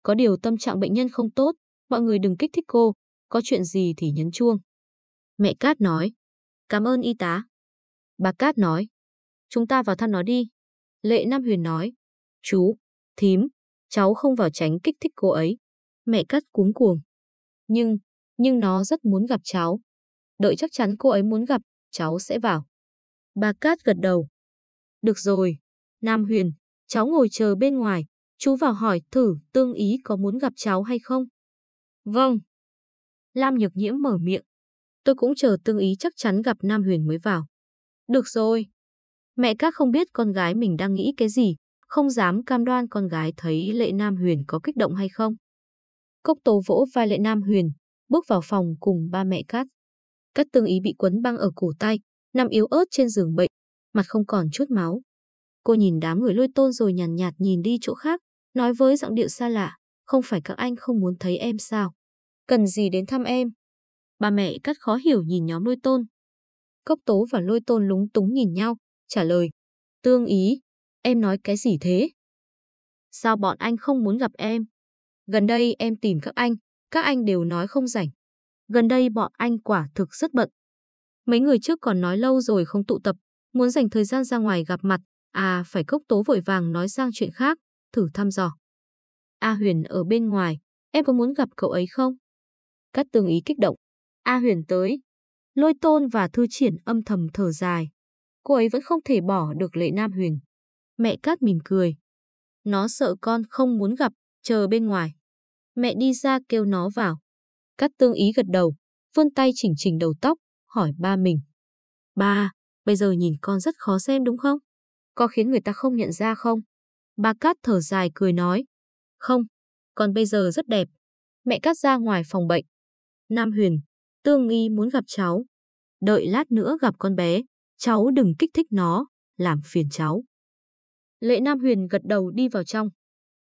Có điều tâm trạng bệnh nhân không tốt, mọi người đừng kích thích cô, có chuyện gì thì nhấn chuông. Mẹ Cát nói, cảm ơn y tá. Bà Cát nói, chúng ta vào thăm nó đi. Lệ Nam Huyền nói, chú, thím, cháu không vào tránh kích thích cô ấy. Mẹ cắt cuống cuồng. Nhưng, nhưng nó rất muốn gặp cháu. Đợi chắc chắn cô ấy muốn gặp, cháu sẽ vào. Bà Cát gật đầu. Được rồi, Nam Huyền, cháu ngồi chờ bên ngoài, chú vào hỏi thử tương ý có muốn gặp cháu hay không. Vâng. Lam Nhược Nhiễm mở miệng. Tôi cũng chờ tương ý chắc chắn gặp Nam Huyền mới vào. Được rồi. Mẹ Cát không biết con gái mình đang nghĩ cái gì, không dám cam đoan con gái thấy Lệ Nam Huyền có kích động hay không. Cốc tố vỗ vai Lệ Nam Huyền, bước vào phòng cùng ba mẹ Cát. Cát tương ý bị quấn băng ở cổ tay, nằm yếu ớt trên giường bệnh, mặt không còn chút máu. Cô nhìn đám người lôi tôn rồi nhàn nhạt, nhạt nhìn đi chỗ khác, nói với giọng điệu xa lạ, không phải các anh không muốn thấy em sao? Cần gì đến thăm em? Ba mẹ Cát khó hiểu nhìn nhóm lôi tôn. Cốc tố và lôi tôn lúng túng nhìn nhau, trả lời. Tương ý, Em nói cái gì thế? Sao bọn anh không muốn gặp em? Gần đây em tìm các anh, các anh đều nói không rảnh. Gần đây bọn anh quả thực rất bận. Mấy người trước còn nói lâu rồi không tụ tập, muốn dành thời gian ra ngoài gặp mặt, à phải cốc tố vội vàng nói sang chuyện khác, thử thăm dò. A Huyền ở bên ngoài, em có muốn gặp cậu ấy không? Cát tường ý kích động. A Huyền tới. Lôi tôn và thư triển âm thầm thở dài. Cô ấy vẫn không thể bỏ được lệ Nam Huyền. Mẹ Cát mỉm cười. Nó sợ con không muốn gặp, chờ bên ngoài. Mẹ đi ra kêu nó vào. Cát tương ý gật đầu, vươn tay chỉnh chỉnh đầu tóc, hỏi ba mình. Ba, bây giờ nhìn con rất khó xem đúng không? Có khiến người ta không nhận ra không? Ba Cát thở dài cười nói. Không, con bây giờ rất đẹp. Mẹ Cát ra ngoài phòng bệnh. Nam Huyền, Tương Nghi muốn gặp cháu. Đợi lát nữa gặp con bé, cháu đừng kích thích nó, làm phiền cháu. Lệ Nam Huyền gật đầu đi vào trong.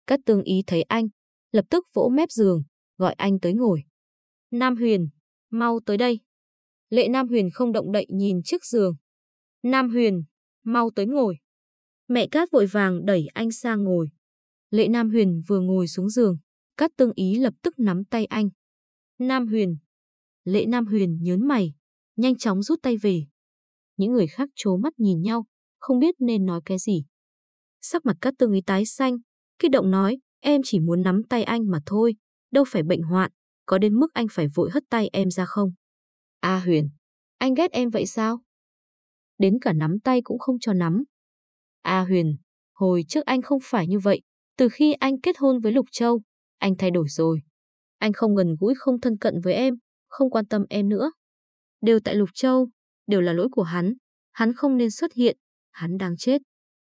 Cát Tương Ý thấy anh, lập tức vỗ mép giường, gọi anh tới ngồi. Nam Huyền, mau tới đây. Lệ Nam Huyền không động đậy nhìn chiếc giường. Nam Huyền, mau tới ngồi. Mẹ Cát vội vàng đẩy anh sang ngồi. Lệ Nam Huyền vừa ngồi xuống giường, Cát Tương Ý lập tức nắm tay anh. Nam Huyền. Lệ Nam Huyền nhớn mày, nhanh chóng rút tay về. Những người khác chố mắt nhìn nhau, không biết nên nói cái gì. Sắc mặt Cát Tương ý tái xanh, kích động nói, em chỉ muốn nắm tay anh mà thôi, đâu phải bệnh hoạn, có đến mức anh phải vội hất tay em ra không? A Huyền, anh ghét em vậy sao? Đến cả nắm tay cũng không cho nắm. A Huyền, hồi trước anh không phải như vậy, từ khi anh kết hôn với Lục Châu, anh thay đổi rồi. Anh không gần gũi không thân cận với em, không quan tâm em nữa. Đều tại Lục Châu, đều là lỗi của hắn, hắn không nên xuất hiện, hắn đang chết.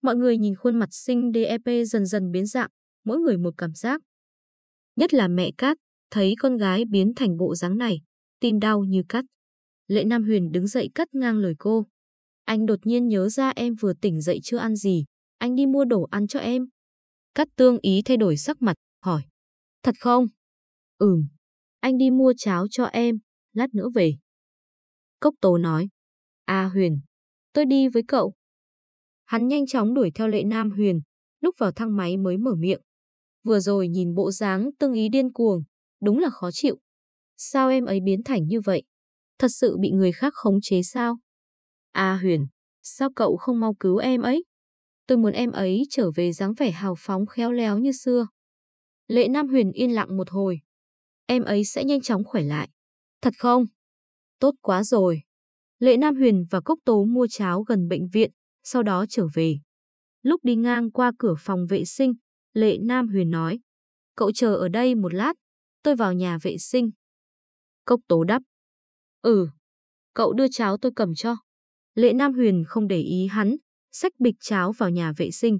Mọi người nhìn khuôn mặt xinh DEP dần dần biến dạng, mỗi người một cảm giác. Nhất là mẹ Cát, thấy con gái biến thành bộ dáng này, tim đau như cắt. Lệ Nam Huyền đứng dậy cắt ngang lời cô. Anh đột nhiên nhớ ra em vừa tỉnh dậy chưa ăn gì, anh đi mua đồ ăn cho em. Cắt tương ý thay đổi sắc mặt, hỏi. Thật không? Ừm, anh đi mua cháo cho em, lát nữa về. Cốc tố nói. À Huyền, tôi đi với cậu. Hắn nhanh chóng đuổi theo lệ Nam Huyền, lúc vào thang máy mới mở miệng. Vừa rồi nhìn bộ dáng tương ý điên cuồng, đúng là khó chịu. Sao em ấy biến thành như vậy? Thật sự bị người khác khống chế sao? A à Huyền, sao cậu không mau cứu em ấy? Tôi muốn em ấy trở về dáng vẻ hào phóng khéo léo như xưa. Lệ Nam Huyền yên lặng một hồi. Em ấy sẽ nhanh chóng khỏe lại. Thật không? Tốt quá rồi. Lệ Nam Huyền và Cốc Tố mua cháo gần bệnh viện, sau đó trở về. Lúc đi ngang qua cửa phòng vệ sinh, Lệ Nam Huyền nói, cậu chờ ở đây một lát, tôi vào nhà vệ sinh. Cốc tố đắp. Ừ, cậu đưa cháo tôi cầm cho. Lệ Nam Huyền không để ý hắn, xách bịch cháo vào nhà vệ sinh.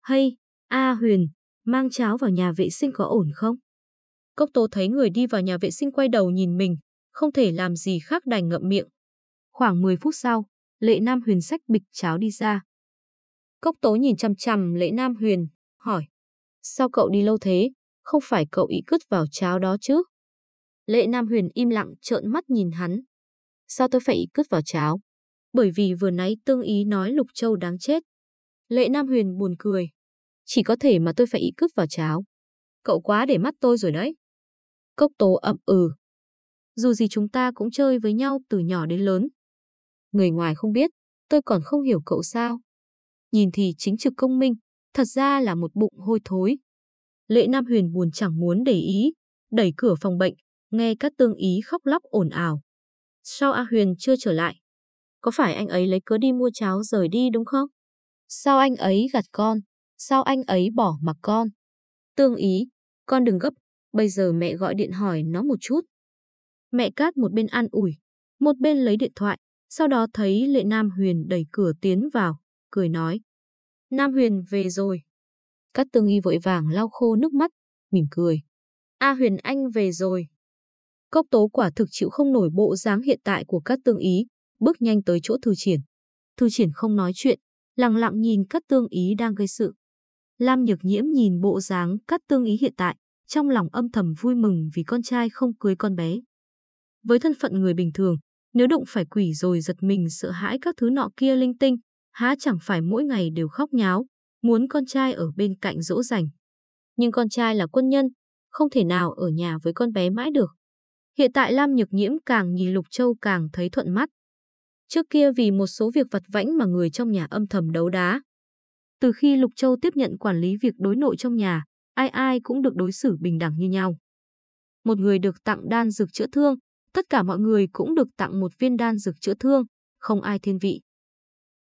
Hay, A Huyền, mang cháo vào nhà vệ sinh có ổn không? Cốc tố thấy người đi vào nhà vệ sinh quay đầu nhìn mình, không thể làm gì khác đành ngậm miệng. Khoảng 10 phút sau, Lệ Nam Huyền sách bịch cháo đi ra. Cốc tố nhìn chăm chăm Lệ Nam Huyền, hỏi. Sao cậu đi lâu thế? Không phải cậu ý cứt vào cháo đó chứ? Lệ Nam Huyền im lặng trợn mắt nhìn hắn. Sao tôi phải ý cứt vào cháo? Bởi vì vừa nãy tương ý nói Lục Châu đáng chết. Lệ Nam Huyền buồn cười. Chỉ có thể mà tôi phải ý cứt vào cháo. Cậu quá để mắt tôi rồi đấy. Cốc tố ậm ừ. Dù gì chúng ta cũng chơi với nhau từ nhỏ đến lớn người ngoài không biết, tôi còn không hiểu cậu sao. Nhìn thì chính trực công minh, thật ra là một bụng hôi thối. Lệ Nam Huyền buồn chẳng muốn để ý, đẩy cửa phòng bệnh, nghe các tương ý khóc lóc ồn ào. Sao A Huyền chưa trở lại? Có phải anh ấy lấy cớ đi mua cháo rời đi đúng không? Sao anh ấy gạt con? Sao anh ấy bỏ mặc con? Tương ý, con đừng gấp, bây giờ mẹ gọi điện hỏi nó một chút. Mẹ Cát một bên an ủi, một bên lấy điện thoại, sau đó thấy Lệ Nam Huyền đẩy cửa tiến vào, cười nói. Nam Huyền về rồi. Cát Tương Y vội vàng lau khô nước mắt, mỉm cười. A Huyền Anh về rồi. Cốc tố quả thực chịu không nổi bộ dáng hiện tại của Cát Tương Ý, bước nhanh tới chỗ Thư Triển. Thư Triển không nói chuyện, lặng lặng nhìn Cát Tương Ý đang gây sự. Lam Nhược Nhiễm nhìn bộ dáng Cát Tương Ý hiện tại, trong lòng âm thầm vui mừng vì con trai không cưới con bé. Với thân phận người bình thường, nếu đụng phải quỷ rồi giật mình sợ hãi các thứ nọ kia linh tinh, há chẳng phải mỗi ngày đều khóc nháo, muốn con trai ở bên cạnh dỗ dành. Nhưng con trai là quân nhân, không thể nào ở nhà với con bé mãi được. Hiện tại Lam Nhược Nhiễm càng nhìn Lục Châu càng thấy thuận mắt. Trước kia vì một số việc vặt vãnh mà người trong nhà âm thầm đấu đá. Từ khi Lục Châu tiếp nhận quản lý việc đối nội trong nhà, ai ai cũng được đối xử bình đẳng như nhau. Một người được tặng đan dược chữa thương, Tất cả mọi người cũng được tặng một viên đan dược chữa thương, không ai thiên vị.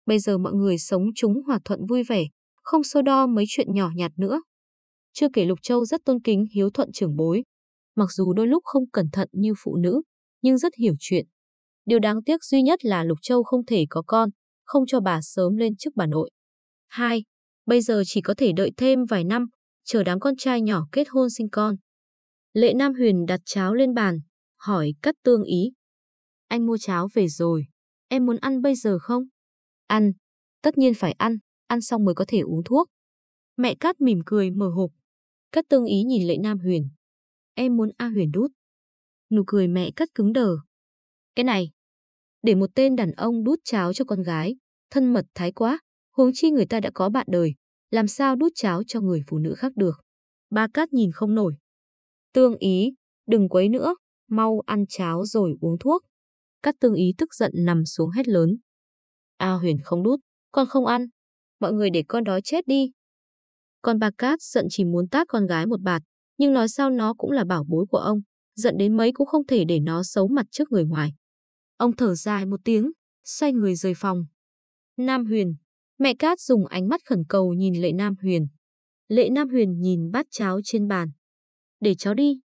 Bây giờ mọi người sống chúng hòa thuận vui vẻ, không so đo mấy chuyện nhỏ nhặt nữa. Chưa kể Lục Châu rất tôn kính hiếu thuận trưởng bối. Mặc dù đôi lúc không cẩn thận như phụ nữ, nhưng rất hiểu chuyện. Điều đáng tiếc duy nhất là Lục Châu không thể có con, không cho bà sớm lên chức bà nội. hai, Bây giờ chỉ có thể đợi thêm vài năm, chờ đám con trai nhỏ kết hôn sinh con. Lệ Nam Huyền đặt cháo lên bàn, hỏi cắt tương ý. Anh mua cháo về rồi, em muốn ăn bây giờ không? Ăn, tất nhiên phải ăn, ăn xong mới có thể uống thuốc. Mẹ Cát mỉm cười mở hộp. Cát tương ý nhìn lệ Nam Huyền. Em muốn A Huyền đút. Nụ cười mẹ Cát cứng đờ. Cái này, để một tên đàn ông đút cháo cho con gái, thân mật thái quá, huống chi người ta đã có bạn đời, làm sao đút cháo cho người phụ nữ khác được. Ba Cát nhìn không nổi. Tương ý, đừng quấy nữa mau ăn cháo rồi uống thuốc. Cát tương ý tức giận nằm xuống hét lớn. A huyền không đút, con không ăn. Mọi người để con đói chết đi. Còn bà Cát giận chỉ muốn tát con gái một bạt, nhưng nói sao nó cũng là bảo bối của ông, giận đến mấy cũng không thể để nó xấu mặt trước người ngoài. Ông thở dài một tiếng, xoay người rời phòng. Nam Huyền, mẹ Cát dùng ánh mắt khẩn cầu nhìn Lệ Nam Huyền. Lệ Nam Huyền nhìn bát cháo trên bàn. Để cháu đi,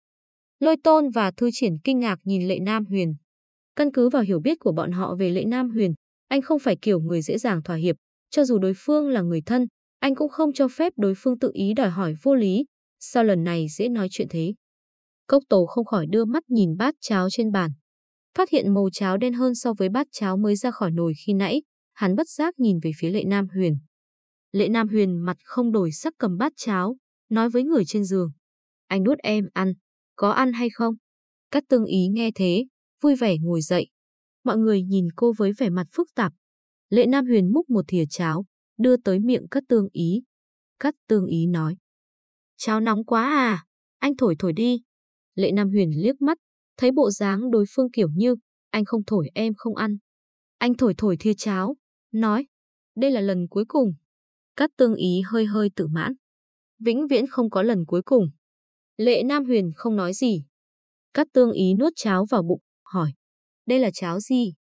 Lôi Tôn và Thư Triển kinh ngạc nhìn Lệ Nam Huyền. Căn cứ vào hiểu biết của bọn họ về Lệ Nam Huyền, anh không phải kiểu người dễ dàng thỏa hiệp, cho dù đối phương là người thân, anh cũng không cho phép đối phương tự ý đòi hỏi vô lý, sao lần này dễ nói chuyện thế. Cốc Tố không khỏi đưa mắt nhìn bát cháo trên bàn. Phát hiện màu cháo đen hơn so với bát cháo mới ra khỏi nồi khi nãy, hắn bất giác nhìn về phía Lệ Nam Huyền. Lệ Nam Huyền mặt không đổi sắc cầm bát cháo, nói với người trên giường. Anh đút em ăn có ăn hay không? Cát tương ý nghe thế, vui vẻ ngồi dậy. Mọi người nhìn cô với vẻ mặt phức tạp. Lệ Nam Huyền múc một thìa cháo, đưa tới miệng Cát tương ý. Cát tương ý nói. Cháo nóng quá à, anh thổi thổi đi. Lệ Nam Huyền liếc mắt, thấy bộ dáng đối phương kiểu như, anh không thổi em không ăn. Anh thổi thổi thìa cháo, nói, đây là lần cuối cùng. Cát tương ý hơi hơi tự mãn. Vĩnh viễn không có lần cuối cùng. Lệ Nam Huyền không nói gì. Cát tương ý nuốt cháo vào bụng, hỏi. Đây là cháo gì?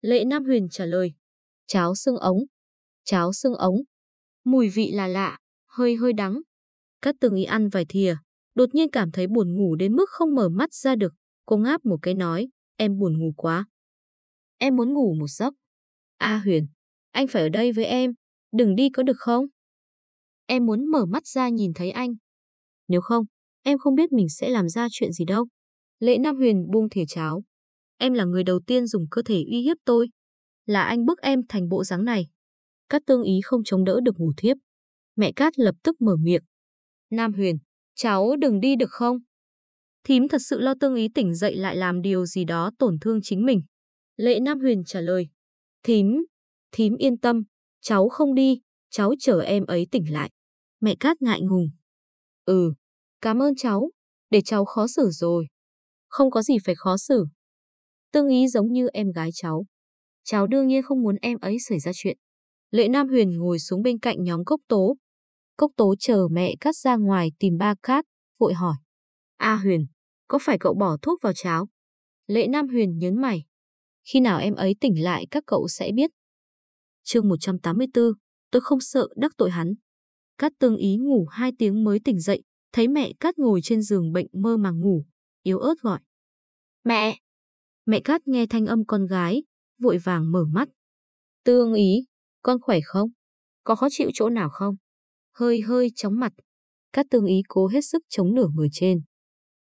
Lệ Nam Huyền trả lời. Cháo xương ống. Cháo xương ống. Mùi vị là lạ, hơi hơi đắng. Cát tương ý ăn vài thìa, đột nhiên cảm thấy buồn ngủ đến mức không mở mắt ra được. Cô ngáp một cái nói, em buồn ngủ quá. Em muốn ngủ một giấc. A Huyền, anh phải ở đây với em, đừng đi có được không? Em muốn mở mắt ra nhìn thấy anh. Nếu không, Em không biết mình sẽ làm ra chuyện gì đâu. Lệ Nam Huyền buông thìa cháo. Em là người đầu tiên dùng cơ thể uy hiếp tôi. Là anh bức em thành bộ dáng này. Cát tương ý không chống đỡ được ngủ thiếp. Mẹ Cát lập tức mở miệng. Nam Huyền, cháu đừng đi được không? Thím thật sự lo tương ý tỉnh dậy lại làm điều gì đó tổn thương chính mình. Lệ Nam Huyền trả lời. Thím, thím yên tâm, cháu không đi, cháu chờ em ấy tỉnh lại. Mẹ Cát ngại ngùng. Ừ, Cảm ơn cháu, để cháu khó xử rồi. Không có gì phải khó xử. Tương ý giống như em gái cháu. Cháu đương nhiên không muốn em ấy xảy ra chuyện. Lệ Nam Huyền ngồi xuống bên cạnh nhóm Cốc Tố. Cốc Tố chờ mẹ cắt ra ngoài tìm ba cát, vội hỏi. A Huyền, có phải cậu bỏ thuốc vào cháu? Lệ Nam Huyền nhấn mày. Khi nào em ấy tỉnh lại các cậu sẽ biết. chương 184, tôi không sợ đắc tội hắn. Cát tương ý ngủ 2 tiếng mới tỉnh dậy, thấy mẹ Cát ngồi trên giường bệnh mơ màng ngủ, yếu ớt gọi. Mẹ! Mẹ Cát nghe thanh âm con gái, vội vàng mở mắt. Tương ý, con khỏe không? Có khó chịu chỗ nào không? Hơi hơi chóng mặt. Cát tương ý cố hết sức chống nửa người trên.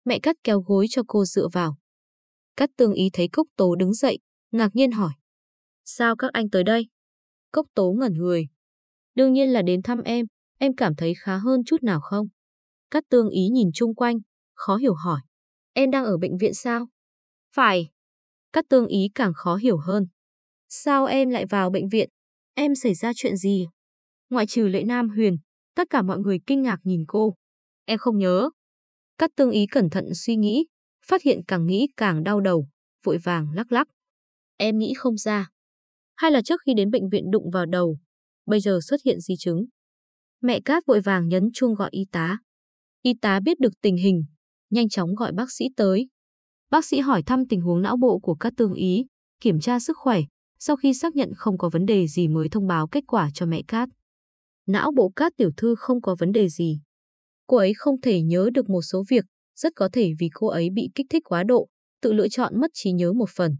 Mẹ Cát kéo gối cho cô dựa vào. Cát tương ý thấy Cốc Tố đứng dậy, ngạc nhiên hỏi. Sao các anh tới đây? Cốc Tố ngẩn người. Đương nhiên là đến thăm em, em cảm thấy khá hơn chút nào không? Cát tương ý nhìn chung quanh, khó hiểu hỏi. Em đang ở bệnh viện sao? Phải. Cát tương ý càng khó hiểu hơn. Sao em lại vào bệnh viện? Em xảy ra chuyện gì? Ngoại trừ lệ nam huyền, tất cả mọi người kinh ngạc nhìn cô. Em không nhớ. Cát tương ý cẩn thận suy nghĩ, phát hiện càng nghĩ càng đau đầu, vội vàng lắc lắc. Em nghĩ không ra. Hay là trước khi đến bệnh viện đụng vào đầu, bây giờ xuất hiện di chứng. Mẹ Cát vội vàng nhấn chuông gọi y tá. Y tá biết được tình hình, nhanh chóng gọi bác sĩ tới. Bác sĩ hỏi thăm tình huống não bộ của các tương ý, kiểm tra sức khỏe, sau khi xác nhận không có vấn đề gì mới thông báo kết quả cho mẹ Cát. Não bộ Cát tiểu thư không có vấn đề gì. Cô ấy không thể nhớ được một số việc, rất có thể vì cô ấy bị kích thích quá độ, tự lựa chọn mất trí nhớ một phần.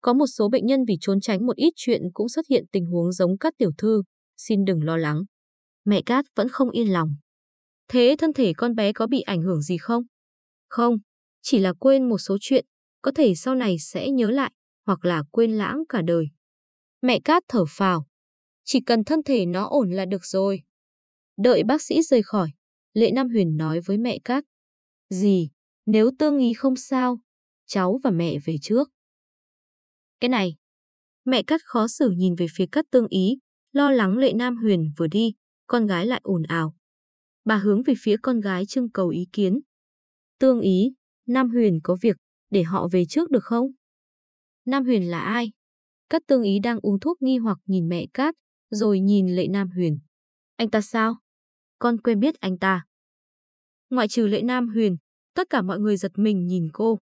Có một số bệnh nhân vì trốn tránh một ít chuyện cũng xuất hiện tình huống giống Cát tiểu thư, xin đừng lo lắng. Mẹ Cát vẫn không yên lòng. Thế thân thể con bé có bị ảnh hưởng gì không? Không, chỉ là quên một số chuyện, có thể sau này sẽ nhớ lại, hoặc là quên lãng cả đời. Mẹ Cát thở phào. Chỉ cần thân thể nó ổn là được rồi. Đợi bác sĩ rời khỏi, Lệ Nam Huyền nói với mẹ Cát. Dì, nếu tương ý không sao, cháu và mẹ về trước. Cái này, mẹ Cát khó xử nhìn về phía Cát tương ý, lo lắng Lệ Nam Huyền vừa đi, con gái lại ồn ào bà hướng về phía con gái trưng cầu ý kiến. Tương ý, Nam Huyền có việc, để họ về trước được không? Nam Huyền là ai? Cát tương ý đang uống thuốc nghi hoặc nhìn mẹ Cát, rồi nhìn lệ Nam Huyền. Anh ta sao? Con quen biết anh ta. Ngoại trừ lệ Nam Huyền, tất cả mọi người giật mình nhìn cô.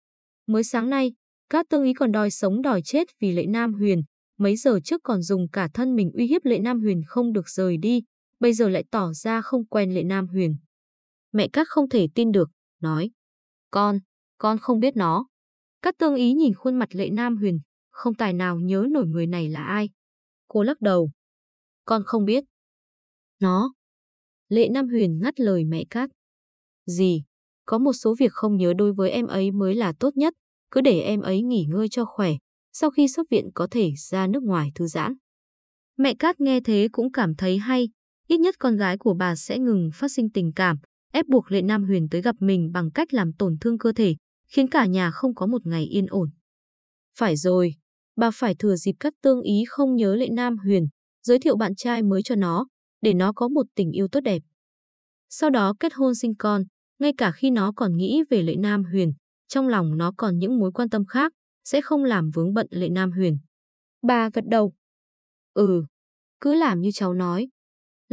Mới sáng nay, Cát tương ý còn đòi sống đòi chết vì lệ Nam Huyền. Mấy giờ trước còn dùng cả thân mình uy hiếp lệ Nam Huyền không được rời đi, bây giờ lại tỏ ra không quen Lệ Nam Huyền. Mẹ Cát không thể tin được, nói. Con, con không biết nó. Cát tương ý nhìn khuôn mặt Lệ Nam Huyền, không tài nào nhớ nổi người này là ai. Cô lắc đầu. Con không biết. Nó. Lệ Nam Huyền ngắt lời mẹ Cát Gì, có một số việc không nhớ đối với em ấy mới là tốt nhất, cứ để em ấy nghỉ ngơi cho khỏe, sau khi xuất viện có thể ra nước ngoài thư giãn. Mẹ Cát nghe thế cũng cảm thấy hay, ít nhất con gái của bà sẽ ngừng phát sinh tình cảm, ép buộc Lệ Nam Huyền tới gặp mình bằng cách làm tổn thương cơ thể, khiến cả nhà không có một ngày yên ổn. Phải rồi, bà phải thừa dịp cắt tương ý không nhớ Lệ Nam Huyền, giới thiệu bạn trai mới cho nó, để nó có một tình yêu tốt đẹp. Sau đó kết hôn sinh con, ngay cả khi nó còn nghĩ về Lệ Nam Huyền, trong lòng nó còn những mối quan tâm khác, sẽ không làm vướng bận Lệ Nam Huyền. Bà gật đầu. Ừ, cứ làm như cháu nói.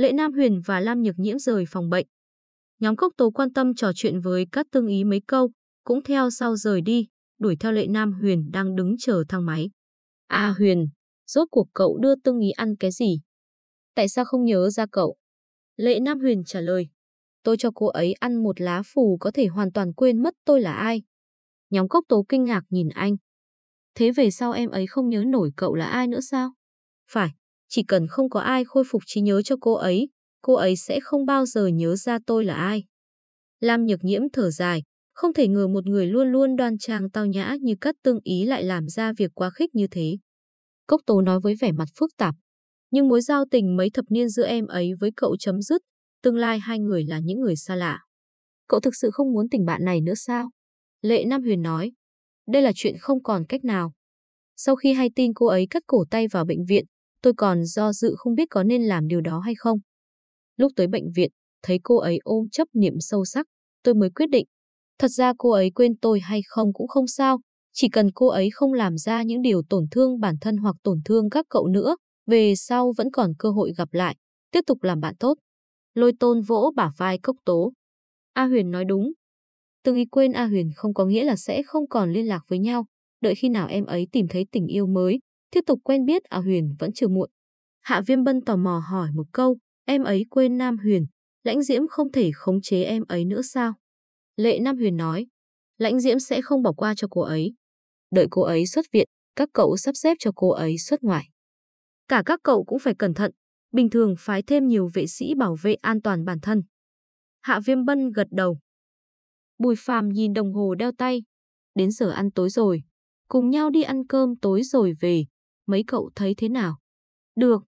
Lệ Nam Huyền và Lam Nhược Nhiễm rời phòng bệnh. Nhóm Cốc Tố quan tâm trò chuyện với các tương ý mấy câu, cũng theo sau rời đi, đuổi theo Lệ Nam Huyền đang đứng chờ thang máy. A à Huyền, rốt cuộc cậu đưa tương ý ăn cái gì? Tại sao không nhớ ra cậu? Lệ Nam Huyền trả lời. Tôi cho cô ấy ăn một lá phù có thể hoàn toàn quên mất tôi là ai. Nhóm Cốc Tố kinh ngạc nhìn anh. Thế về sau em ấy không nhớ nổi cậu là ai nữa sao? Phải, chỉ cần không có ai khôi phục trí nhớ cho cô ấy, cô ấy sẽ không bao giờ nhớ ra tôi là ai. Lam nhược nhiễm thở dài, không thể ngờ một người luôn luôn đoan trang tao nhã như cắt tương ý lại làm ra việc quá khích như thế. Cốc tố nói với vẻ mặt phức tạp, nhưng mối giao tình mấy thập niên giữa em ấy với cậu chấm dứt, tương lai hai người là những người xa lạ. Cậu thực sự không muốn tình bạn này nữa sao? Lệ Nam Huyền nói, đây là chuyện không còn cách nào. Sau khi hay tin cô ấy cắt cổ tay vào bệnh viện, Tôi còn do dự không biết có nên làm điều đó hay không. Lúc tới bệnh viện, thấy cô ấy ôm chấp niệm sâu sắc, tôi mới quyết định. Thật ra cô ấy quên tôi hay không cũng không sao, chỉ cần cô ấy không làm ra những điều tổn thương bản thân hoặc tổn thương các cậu nữa, về sau vẫn còn cơ hội gặp lại, tiếp tục làm bạn tốt. Lôi tôn vỗ bả vai cốc tố. A Huyền nói đúng. từng ý quên A Huyền không có nghĩa là sẽ không còn liên lạc với nhau, đợi khi nào em ấy tìm thấy tình yêu mới, Tiếp tục quen biết à Huyền vẫn chưa muộn. Hạ Viêm Bân tò mò hỏi một câu, em ấy quên Nam Huyền, Lãnh Diễm không thể khống chế em ấy nữa sao? Lệ Nam Huyền nói, Lãnh Diễm sẽ không bỏ qua cho cô ấy. Đợi cô ấy xuất viện, các cậu sắp xếp cho cô ấy xuất ngoại. Cả các cậu cũng phải cẩn thận, bình thường phái thêm nhiều vệ sĩ bảo vệ an toàn bản thân. Hạ Viêm Bân gật đầu. Bùi Phàm nhìn đồng hồ đeo tay. Đến giờ ăn tối rồi, cùng nhau đi ăn cơm tối rồi về, mấy cậu thấy thế nào? Được.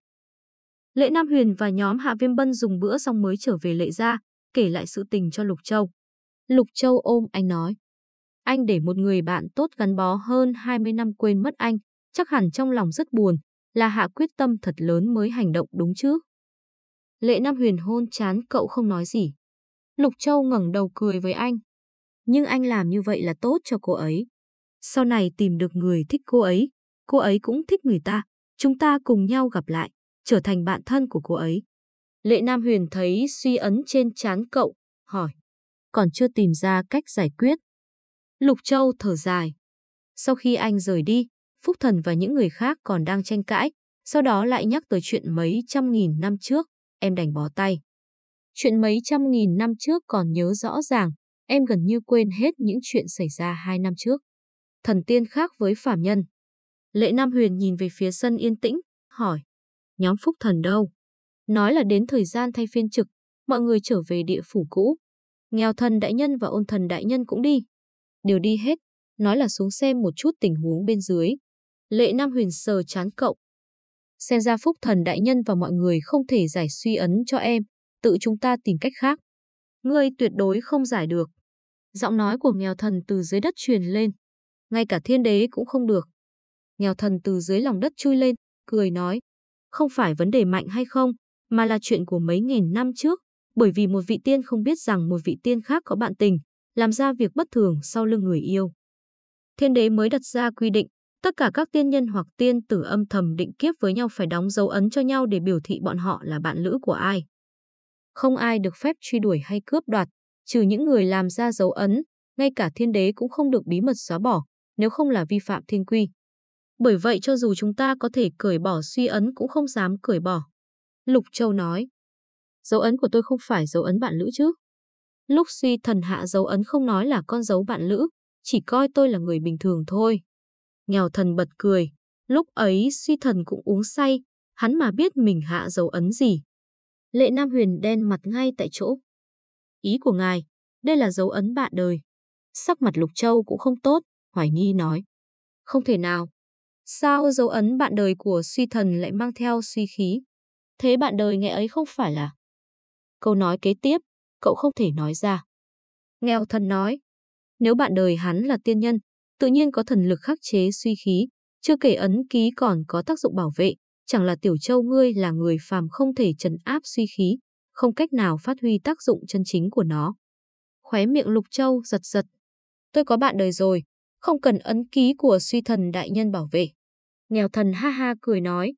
Lệ Nam Huyền và nhóm Hạ Viêm Bân dùng bữa xong mới trở về lệ ra, kể lại sự tình cho Lục Châu. Lục Châu ôm anh nói. Anh để một người bạn tốt gắn bó hơn 20 năm quên mất anh, chắc hẳn trong lòng rất buồn, là Hạ quyết tâm thật lớn mới hành động đúng chứ. Lệ Nam Huyền hôn chán cậu không nói gì. Lục Châu ngẩng đầu cười với anh. Nhưng anh làm như vậy là tốt cho cô ấy. Sau này tìm được người thích cô ấy, cô ấy cũng thích người ta, chúng ta cùng nhau gặp lại, trở thành bạn thân của cô ấy. Lệ Nam Huyền thấy suy ấn trên trán cậu, hỏi. Còn chưa tìm ra cách giải quyết. Lục Châu thở dài. Sau khi anh rời đi, Phúc Thần và những người khác còn đang tranh cãi, sau đó lại nhắc tới chuyện mấy trăm nghìn năm trước, em đành bó tay. Chuyện mấy trăm nghìn năm trước còn nhớ rõ ràng, em gần như quên hết những chuyện xảy ra hai năm trước. Thần tiên khác với phàm nhân, Lệ Nam Huyền nhìn về phía sân yên tĩnh, hỏi, nhóm Phúc Thần đâu? Nói là đến thời gian thay phiên trực, mọi người trở về địa phủ cũ. Nghèo thần đại nhân và ôn thần đại nhân cũng đi. Đều đi hết, nói là xuống xem một chút tình huống bên dưới. Lệ Nam Huyền sờ chán cậu. Xem ra Phúc Thần đại nhân và mọi người không thể giải suy ấn cho em, tự chúng ta tìm cách khác. Ngươi tuyệt đối không giải được. Giọng nói của nghèo thần từ dưới đất truyền lên. Ngay cả thiên đế cũng không được. Nghèo thần từ dưới lòng đất chui lên, cười nói. Không phải vấn đề mạnh hay không, mà là chuyện của mấy nghìn năm trước. Bởi vì một vị tiên không biết rằng một vị tiên khác có bạn tình, làm ra việc bất thường sau lưng người yêu. Thiên đế mới đặt ra quy định, tất cả các tiên nhân hoặc tiên tử âm thầm định kiếp với nhau phải đóng dấu ấn cho nhau để biểu thị bọn họ là bạn lữ của ai. Không ai được phép truy đuổi hay cướp đoạt, trừ những người làm ra dấu ấn, ngay cả thiên đế cũng không được bí mật xóa bỏ, nếu không là vi phạm thiên quy. Bởi vậy cho dù chúng ta có thể cởi bỏ suy ấn cũng không dám cởi bỏ. Lục Châu nói, dấu ấn của tôi không phải dấu ấn bạn lữ chứ. Lúc suy thần hạ dấu ấn không nói là con dấu bạn lữ, chỉ coi tôi là người bình thường thôi. Nghèo thần bật cười, lúc ấy suy thần cũng uống say, hắn mà biết mình hạ dấu ấn gì. Lệ Nam Huyền đen mặt ngay tại chỗ. Ý của ngài, đây là dấu ấn bạn đời. Sắc mặt Lục Châu cũng không tốt, hoài nghi nói. Không thể nào, Sao dấu ấn bạn đời của suy thần lại mang theo suy khí? Thế bạn đời nghe ấy không phải là? Câu nói kế tiếp, cậu không thể nói ra. Nghèo thần nói, nếu bạn đời hắn là tiên nhân, tự nhiên có thần lực khắc chế suy khí, chưa kể ấn ký còn có tác dụng bảo vệ, chẳng là tiểu châu ngươi là người phàm không thể trấn áp suy khí, không cách nào phát huy tác dụng chân chính của nó. Khóe miệng lục châu giật giật. Tôi có bạn đời rồi, không cần ấn ký của suy thần đại nhân bảo vệ. Nghèo thần ha ha cười nói,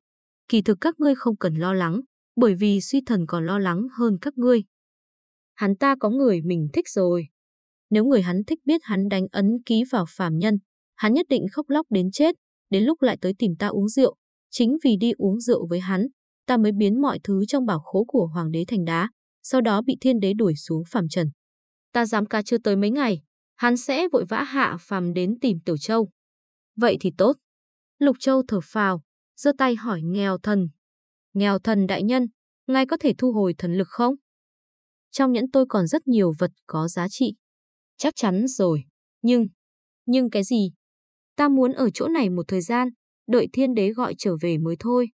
kỳ thực các ngươi không cần lo lắng, bởi vì suy thần còn lo lắng hơn các ngươi. Hắn ta có người mình thích rồi. Nếu người hắn thích biết hắn đánh ấn ký vào phàm nhân, hắn nhất định khóc lóc đến chết, đến lúc lại tới tìm ta uống rượu. Chính vì đi uống rượu với hắn, ta mới biến mọi thứ trong bảo khố của hoàng đế thành đá, sau đó bị thiên đế đuổi xuống phàm trần. Ta dám ca chưa tới mấy ngày, hắn sẽ vội vã hạ phàm đến tìm Tiểu Châu. Vậy thì tốt. Lục Châu thở phào, giơ tay hỏi nghèo thần. Nghèo thần đại nhân, ngài có thể thu hồi thần lực không? Trong nhẫn tôi còn rất nhiều vật có giá trị. Chắc chắn rồi. Nhưng, nhưng cái gì? Ta muốn ở chỗ này một thời gian, đợi thiên đế gọi trở về mới thôi.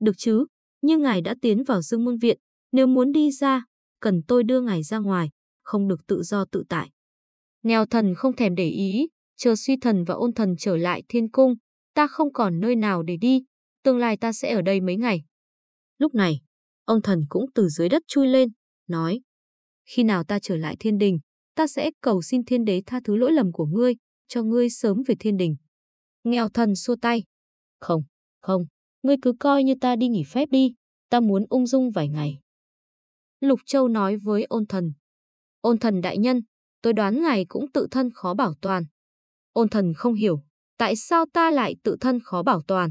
Được chứ, nhưng ngài đã tiến vào dương môn viện, nếu muốn đi ra, cần tôi đưa ngài ra ngoài, không được tự do tự tại. Nghèo thần không thèm để ý, chờ suy thần và ôn thần trở lại thiên cung, ta không còn nơi nào để đi, tương lai ta sẽ ở đây mấy ngày. Lúc này, ông thần cũng từ dưới đất chui lên, nói, khi nào ta trở lại thiên đình, ta sẽ cầu xin thiên đế tha thứ lỗi lầm của ngươi, cho ngươi sớm về thiên đình. Nghèo thần xua tay, không, không, ngươi cứ coi như ta đi nghỉ phép đi, ta muốn ung dung vài ngày. Lục Châu nói với ôn thần, ôn thần đại nhân, tôi đoán ngài cũng tự thân khó bảo toàn. Ôn thần không hiểu, tại sao ta lại tự thân khó bảo toàn?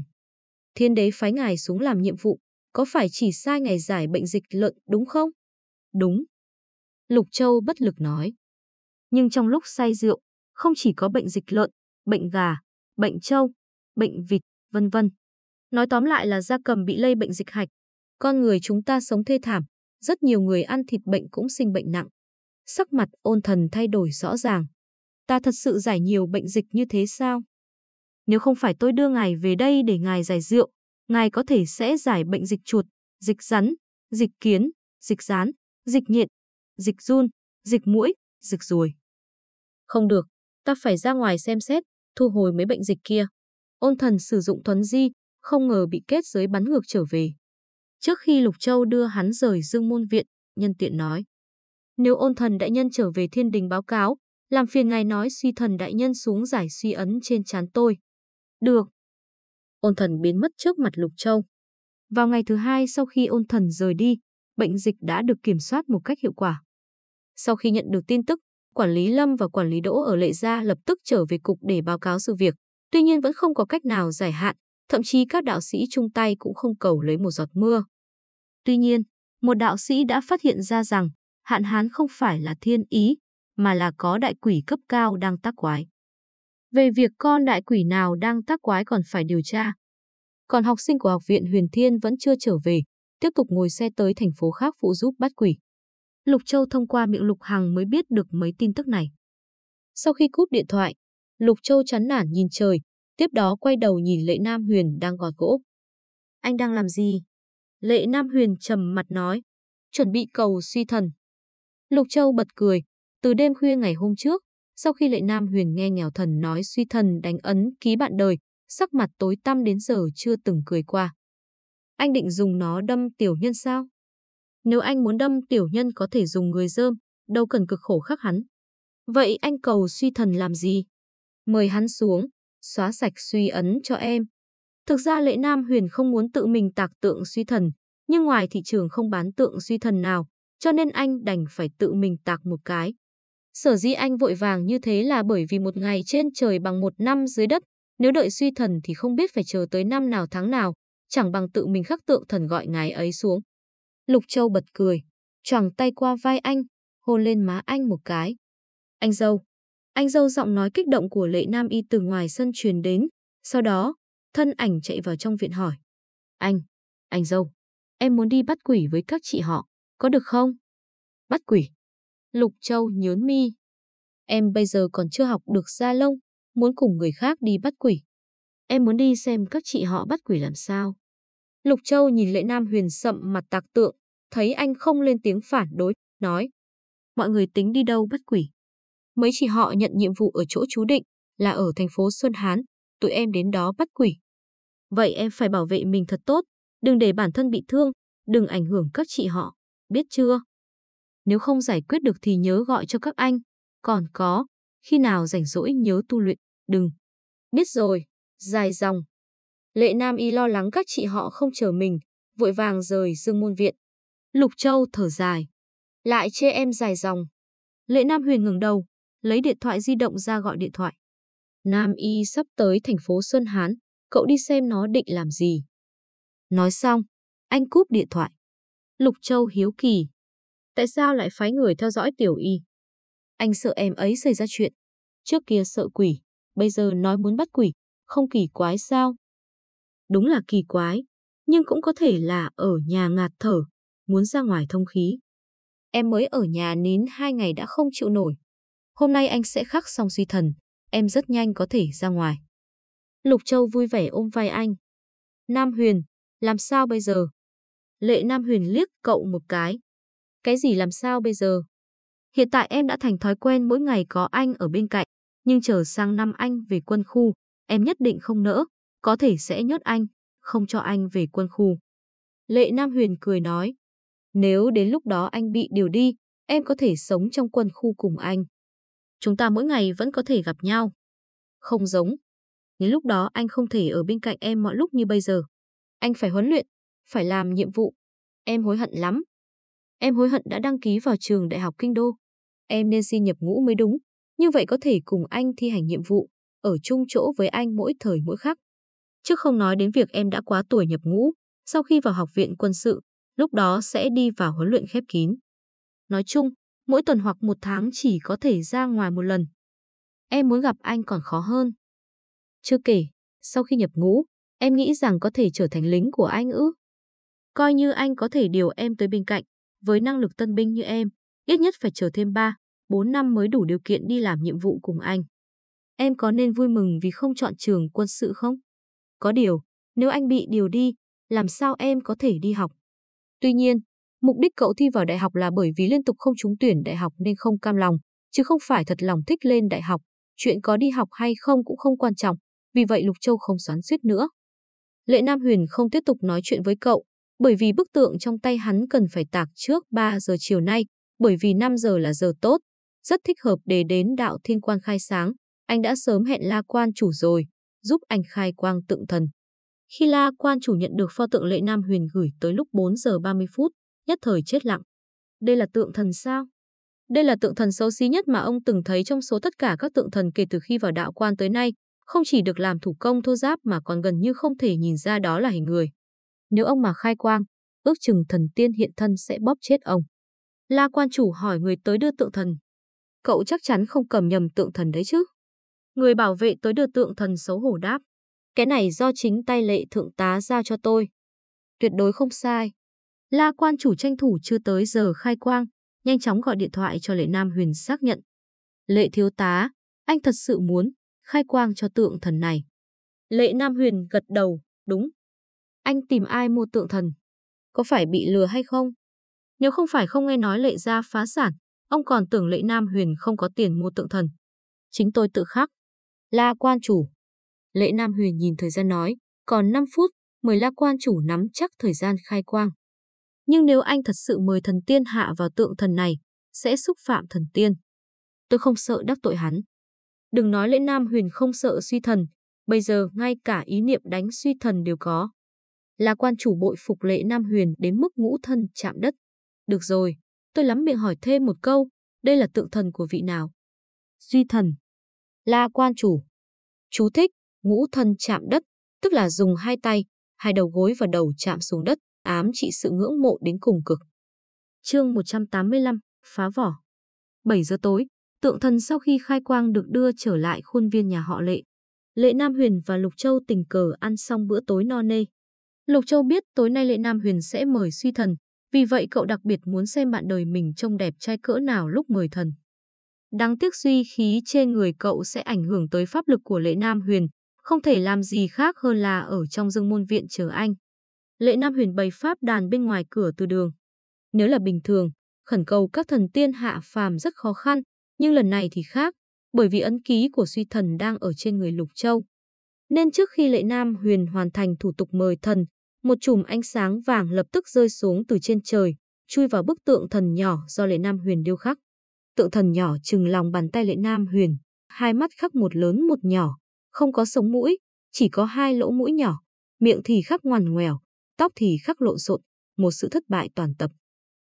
Thiên đế phái ngài xuống làm nhiệm vụ, có phải chỉ sai ngài giải bệnh dịch lợn đúng không? Đúng. Lục Châu bất lực nói. Nhưng trong lúc say rượu, không chỉ có bệnh dịch lợn, bệnh gà, bệnh trâu, bệnh vịt, vân vân. Nói tóm lại là da cầm bị lây bệnh dịch hạch. Con người chúng ta sống thê thảm, rất nhiều người ăn thịt bệnh cũng sinh bệnh nặng sắc mặt ôn thần thay đổi rõ ràng. Ta thật sự giải nhiều bệnh dịch như thế sao? Nếu không phải tôi đưa ngài về đây để ngài giải rượu, ngài có thể sẽ giải bệnh dịch chuột, dịch rắn, dịch kiến, dịch rán, dịch nhiệt, dịch run, dịch mũi, dịch ruồi. Không được, ta phải ra ngoài xem xét, thu hồi mấy bệnh dịch kia. Ôn thần sử dụng thuấn di, không ngờ bị kết giới bắn ngược trở về. Trước khi Lục Châu đưa hắn rời Dương Môn Viện, nhân tiện nói. Nếu ôn thần đại nhân trở về thiên đình báo cáo, làm phiền ngài nói suy thần đại nhân xuống giải suy ấn trên chán tôi. Được. Ôn thần biến mất trước mặt Lục Châu. Vào ngày thứ hai sau khi ôn thần rời đi, bệnh dịch đã được kiểm soát một cách hiệu quả. Sau khi nhận được tin tức, quản lý Lâm và quản lý Đỗ ở Lệ Gia lập tức trở về cục để báo cáo sự việc. Tuy nhiên vẫn không có cách nào giải hạn, thậm chí các đạo sĩ chung tay cũng không cầu lấy một giọt mưa. Tuy nhiên, một đạo sĩ đã phát hiện ra rằng hạn hán không phải là thiên ý, mà là có đại quỷ cấp cao đang tác quái. Về việc con đại quỷ nào đang tác quái còn phải điều tra. Còn học sinh của Học viện Huyền Thiên vẫn chưa trở về, tiếp tục ngồi xe tới thành phố khác phụ giúp bắt quỷ. Lục Châu thông qua miệng Lục Hằng mới biết được mấy tin tức này. Sau khi cúp điện thoại, Lục Châu chán nản nhìn trời, tiếp đó quay đầu nhìn Lệ Nam Huyền đang gọt gỗ. Anh đang làm gì? Lệ Nam Huyền trầm mặt nói, chuẩn bị cầu suy thần. Lục Châu bật cười. Từ đêm khuya ngày hôm trước, sau khi lệ Nam Huyền nghe nghèo thần nói suy thần đánh ấn ký bạn đời, sắc mặt tối tăm đến giờ chưa từng cười qua. Anh định dùng nó đâm tiểu nhân sao? Nếu anh muốn đâm tiểu nhân có thể dùng người dơm, đâu cần cực khổ khắc hắn. Vậy anh cầu suy thần làm gì? Mời hắn xuống, xóa sạch suy ấn cho em. Thực ra lệ Nam Huyền không muốn tự mình tạc tượng suy thần, nhưng ngoài thị trường không bán tượng suy thần nào, cho nên anh đành phải tự mình tạc một cái. Sở dĩ anh vội vàng như thế là bởi vì một ngày trên trời bằng một năm dưới đất, nếu đợi suy thần thì không biết phải chờ tới năm nào tháng nào, chẳng bằng tự mình khắc tượng thần gọi ngài ấy xuống. Lục Châu bật cười, choàng tay qua vai anh, hôn lên má anh một cái. Anh dâu. Anh dâu giọng nói kích động của lệ nam y từ ngoài sân truyền đến. Sau đó, thân ảnh chạy vào trong viện hỏi. Anh, anh dâu, em muốn đi bắt quỷ với các chị họ. Có được không? Bắt quỷ. Lục Châu nhớn mi. Em bây giờ còn chưa học được da lông, muốn cùng người khác đi bắt quỷ. Em muốn đi xem các chị họ bắt quỷ làm sao. Lục Châu nhìn Lệ Nam Huyền sậm mặt tạc tượng, thấy anh không lên tiếng phản đối, nói. Mọi người tính đi đâu bắt quỷ? Mấy chị họ nhận nhiệm vụ ở chỗ chú định, là ở thành phố Xuân Hán, tụi em đến đó bắt quỷ. Vậy em phải bảo vệ mình thật tốt, đừng để bản thân bị thương, đừng ảnh hưởng các chị họ biết chưa? Nếu không giải quyết được thì nhớ gọi cho các anh. Còn có, khi nào rảnh rỗi nhớ tu luyện, đừng. Biết rồi, dài dòng. Lệ Nam Y lo lắng các chị họ không chờ mình, vội vàng rời dương môn viện. Lục Châu thở dài. Lại chê em dài dòng. Lệ Nam Huyền ngừng đầu, lấy điện thoại di động ra gọi điện thoại. Nam Y sắp tới thành phố Xuân Hán, cậu đi xem nó định làm gì. Nói xong, anh cúp điện thoại. Lục Châu hiếu kỳ. Tại sao lại phái người theo dõi tiểu y? Anh sợ em ấy xảy ra chuyện. Trước kia sợ quỷ, bây giờ nói muốn bắt quỷ, không kỳ quái sao? Đúng là kỳ quái, nhưng cũng có thể là ở nhà ngạt thở, muốn ra ngoài thông khí. Em mới ở nhà nín hai ngày đã không chịu nổi. Hôm nay anh sẽ khắc xong suy thần, em rất nhanh có thể ra ngoài. Lục Châu vui vẻ ôm vai anh. Nam Huyền, làm sao bây giờ? Lệ Nam Huyền liếc cậu một cái. Cái gì làm sao bây giờ? Hiện tại em đã thành thói quen mỗi ngày có anh ở bên cạnh, nhưng chờ sang năm anh về quân khu, em nhất định không nỡ, có thể sẽ nhốt anh, không cho anh về quân khu. Lệ Nam Huyền cười nói, nếu đến lúc đó anh bị điều đi, em có thể sống trong quân khu cùng anh. Chúng ta mỗi ngày vẫn có thể gặp nhau. Không giống. Đến lúc đó anh không thể ở bên cạnh em mọi lúc như bây giờ. Anh phải huấn luyện, phải làm nhiệm vụ. Em hối hận lắm. Em hối hận đã đăng ký vào trường Đại học Kinh Đô. Em nên xin nhập ngũ mới đúng, như vậy có thể cùng anh thi hành nhiệm vụ, ở chung chỗ với anh mỗi thời mỗi khắc. Chứ không nói đến việc em đã quá tuổi nhập ngũ, sau khi vào học viện quân sự, lúc đó sẽ đi vào huấn luyện khép kín. Nói chung, mỗi tuần hoặc một tháng chỉ có thể ra ngoài một lần. Em muốn gặp anh còn khó hơn. Chưa kể, sau khi nhập ngũ, em nghĩ rằng có thể trở thành lính của anh ư? Coi như anh có thể điều em tới bên cạnh, với năng lực tân binh như em, ít nhất phải chờ thêm 3, 4 năm mới đủ điều kiện đi làm nhiệm vụ cùng anh. Em có nên vui mừng vì không chọn trường quân sự không? Có điều, nếu anh bị điều đi, làm sao em có thể đi học? Tuy nhiên, mục đích cậu thi vào đại học là bởi vì liên tục không trúng tuyển đại học nên không cam lòng, chứ không phải thật lòng thích lên đại học. Chuyện có đi học hay không cũng không quan trọng, vì vậy Lục Châu không xoắn suýt nữa. Lệ Nam Huyền không tiếp tục nói chuyện với cậu, bởi vì bức tượng trong tay hắn cần phải tạc trước 3 giờ chiều nay, bởi vì 5 giờ là giờ tốt, rất thích hợp để đến đạo thiên quan khai sáng. Anh đã sớm hẹn La Quan chủ rồi, giúp anh khai quang tượng thần. Khi La Quan chủ nhận được pho tượng Lệ Nam Huyền gửi tới lúc 4 giờ 30 phút, nhất thời chết lặng. Đây là tượng thần sao? Đây là tượng thần xấu xí nhất mà ông từng thấy trong số tất cả các tượng thần kể từ khi vào đạo quan tới nay, không chỉ được làm thủ công thô giáp mà còn gần như không thể nhìn ra đó là hình người. Nếu ông mà khai quang, ước chừng thần tiên hiện thân sẽ bóp chết ông. La quan chủ hỏi người tới đưa tượng thần. Cậu chắc chắn không cầm nhầm tượng thần đấy chứ? Người bảo vệ tới đưa tượng thần xấu hổ đáp. Cái này do chính tay lệ thượng tá giao cho tôi. Tuyệt đối không sai. La quan chủ tranh thủ chưa tới giờ khai quang, nhanh chóng gọi điện thoại cho lệ Nam Huyền xác nhận. Lệ thiếu tá, anh thật sự muốn khai quang cho tượng thần này. Lệ Nam Huyền gật đầu, đúng. Anh tìm ai mua tượng thần? Có phải bị lừa hay không? Nếu không phải không nghe nói lệ gia phá sản, ông còn tưởng lệ Nam Huyền không có tiền mua tượng thần. Chính tôi tự khắc. La quan chủ. Lệ Nam Huyền nhìn thời gian nói, còn 5 phút, mời la quan chủ nắm chắc thời gian khai quang. Nhưng nếu anh thật sự mời thần tiên hạ vào tượng thần này, sẽ xúc phạm thần tiên. Tôi không sợ đắc tội hắn. Đừng nói lễ Nam Huyền không sợ suy thần, bây giờ ngay cả ý niệm đánh suy thần đều có là quan chủ bội phục lệ Nam Huyền đến mức ngũ thân chạm đất. Được rồi, tôi lắm miệng hỏi thêm một câu, đây là tượng thần của vị nào? Duy thần. Là quan chủ. Chú thích, ngũ thân chạm đất, tức là dùng hai tay, hai đầu gối và đầu chạm xuống đất, ám trị sự ngưỡng mộ đến cùng cực. Chương 185, phá vỏ. 7 giờ tối, tượng thần sau khi khai quang được đưa trở lại khuôn viên nhà họ Lệ. Lệ Nam Huyền và Lục Châu tình cờ ăn xong bữa tối no nê, Lục Châu biết tối nay Lệ Nam Huyền sẽ mời suy thần, vì vậy cậu đặc biệt muốn xem bạn đời mình trông đẹp trai cỡ nào lúc mời thần. Đáng tiếc suy khí trên người cậu sẽ ảnh hưởng tới pháp lực của Lệ Nam Huyền, không thể làm gì khác hơn là ở trong dương môn viện chờ anh. Lệ Nam Huyền bày pháp đàn bên ngoài cửa từ đường. Nếu là bình thường, khẩn cầu các thần tiên hạ phàm rất khó khăn, nhưng lần này thì khác, bởi vì ấn ký của suy thần đang ở trên người Lục Châu. Nên trước khi Lệ Nam Huyền hoàn thành thủ tục mời thần, một chùm ánh sáng vàng lập tức rơi xuống từ trên trời, chui vào bức tượng thần nhỏ do Lệ Nam Huyền điêu khắc. Tượng thần nhỏ chừng lòng bàn tay Lệ Nam Huyền, hai mắt khắc một lớn một nhỏ, không có sống mũi, chỉ có hai lỗ mũi nhỏ, miệng thì khắc ngoằn ngoèo, tóc thì khắc lộn xộn, một sự thất bại toàn tập.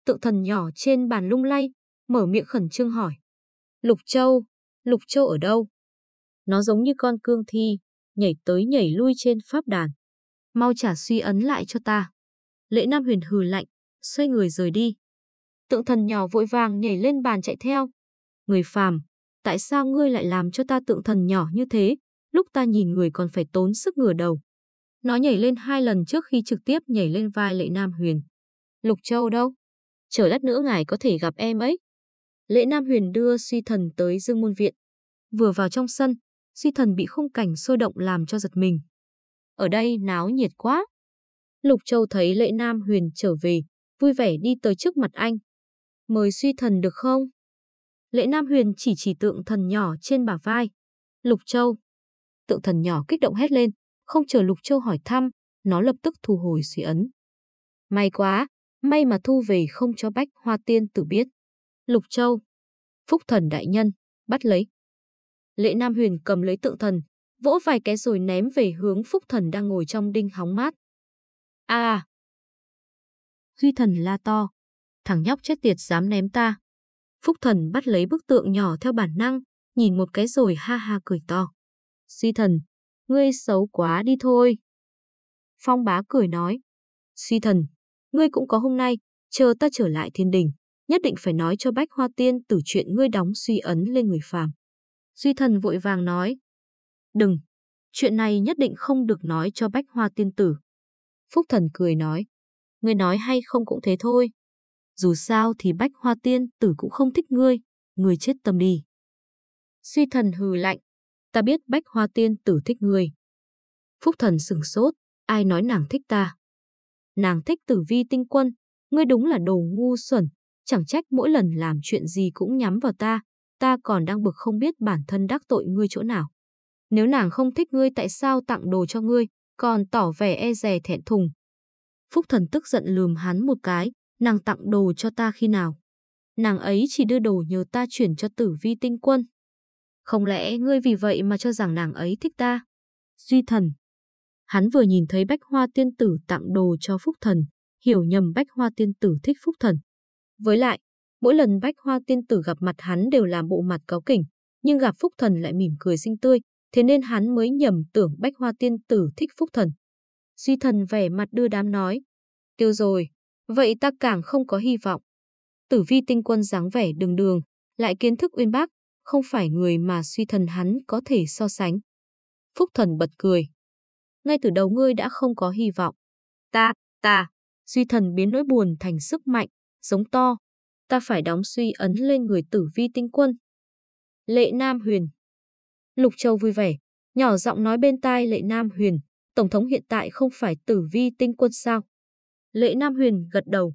Tượng thần nhỏ trên bàn lung lay, mở miệng khẩn trương hỏi. Lục Châu, Lục Châu ở đâu? Nó giống như con cương thi, nhảy tới nhảy lui trên pháp đàn, mau trả suy ấn lại cho ta. Lễ Nam Huyền hừ lạnh, xoay người rời đi. Tượng thần nhỏ vội vàng nhảy lên bàn chạy theo. Người phàm, tại sao ngươi lại làm cho ta tượng thần nhỏ như thế? Lúc ta nhìn người còn phải tốn sức ngửa đầu. Nó nhảy lên hai lần trước khi trực tiếp nhảy lên vai Lệ Nam Huyền. Lục Châu đâu? Chờ lát nữa ngài có thể gặp em ấy. Lễ Nam Huyền đưa suy thần tới Dương Môn Viện. Vừa vào trong sân, suy thần bị khung cảnh sôi động làm cho giật mình ở đây náo nhiệt quá. Lục Châu thấy lệ nam huyền trở về, vui vẻ đi tới trước mặt anh. mời suy thần được không? Lệ nam huyền chỉ chỉ tượng thần nhỏ trên bả vai. Lục Châu. Tượng thần nhỏ kích động hét lên, không chờ Lục Châu hỏi thăm, nó lập tức thu hồi suy ấn. May quá, may mà thu về không cho Bách Hoa Tiên tử biết. Lục Châu. Phúc thần đại nhân, bắt lấy. Lệ Nam Huyền cầm lấy tượng thần, vỗ vài cái rồi ném về hướng Phúc Thần đang ngồi trong đinh hóng mát. a à. Duy Thần la to, thằng nhóc chết tiệt dám ném ta. Phúc Thần bắt lấy bức tượng nhỏ theo bản năng, nhìn một cái rồi ha ha cười to. Duy Thần, ngươi xấu quá đi thôi. Phong bá cười nói, Duy Thần, ngươi cũng có hôm nay, chờ ta trở lại thiên đình, nhất định phải nói cho Bách Hoa Tiên từ chuyện ngươi đóng suy ấn lên người phàm. Duy Thần vội vàng nói, Đừng! Chuyện này nhất định không được nói cho bách hoa tiên tử. Phúc thần cười nói. Ngươi nói hay không cũng thế thôi. Dù sao thì bách hoa tiên tử cũng không thích ngươi. Ngươi chết tâm đi. Suy thần hừ lạnh. Ta biết bách hoa tiên tử thích ngươi. Phúc thần sừng sốt. Ai nói nàng thích ta? Nàng thích tử vi tinh quân. Ngươi đúng là đồ ngu xuẩn. Chẳng trách mỗi lần làm chuyện gì cũng nhắm vào ta. Ta còn đang bực không biết bản thân đắc tội ngươi chỗ nào. Nếu nàng không thích ngươi tại sao tặng đồ cho ngươi, còn tỏ vẻ e rè thẹn thùng. Phúc thần tức giận lườm hắn một cái, nàng tặng đồ cho ta khi nào? Nàng ấy chỉ đưa đồ nhờ ta chuyển cho tử vi tinh quân. Không lẽ ngươi vì vậy mà cho rằng nàng ấy thích ta? Duy thần. Hắn vừa nhìn thấy bách hoa tiên tử tặng đồ cho phúc thần, hiểu nhầm bách hoa tiên tử thích phúc thần. Với lại, mỗi lần bách hoa tiên tử gặp mặt hắn đều làm bộ mặt cáo kỉnh, nhưng gặp phúc thần lại mỉm cười xinh tươi, thế nên hắn mới nhầm tưởng bách hoa tiên tử thích phúc thần. Duy thần vẻ mặt đưa đám nói, tiêu rồi, vậy ta càng không có hy vọng. Tử vi tinh quân dáng vẻ đường đường, lại kiến thức uyên bác, không phải người mà suy thần hắn có thể so sánh. Phúc thần bật cười. Ngay từ đầu ngươi đã không có hy vọng. Ta, ta, suy thần biến nỗi buồn thành sức mạnh, giống to. Ta phải đóng suy ấn lên người tử vi tinh quân. Lệ Nam Huyền Lục Châu vui vẻ, nhỏ giọng nói bên tai Lệ Nam Huyền, Tổng thống hiện tại không phải tử vi tinh quân sao. Lệ Nam Huyền gật đầu.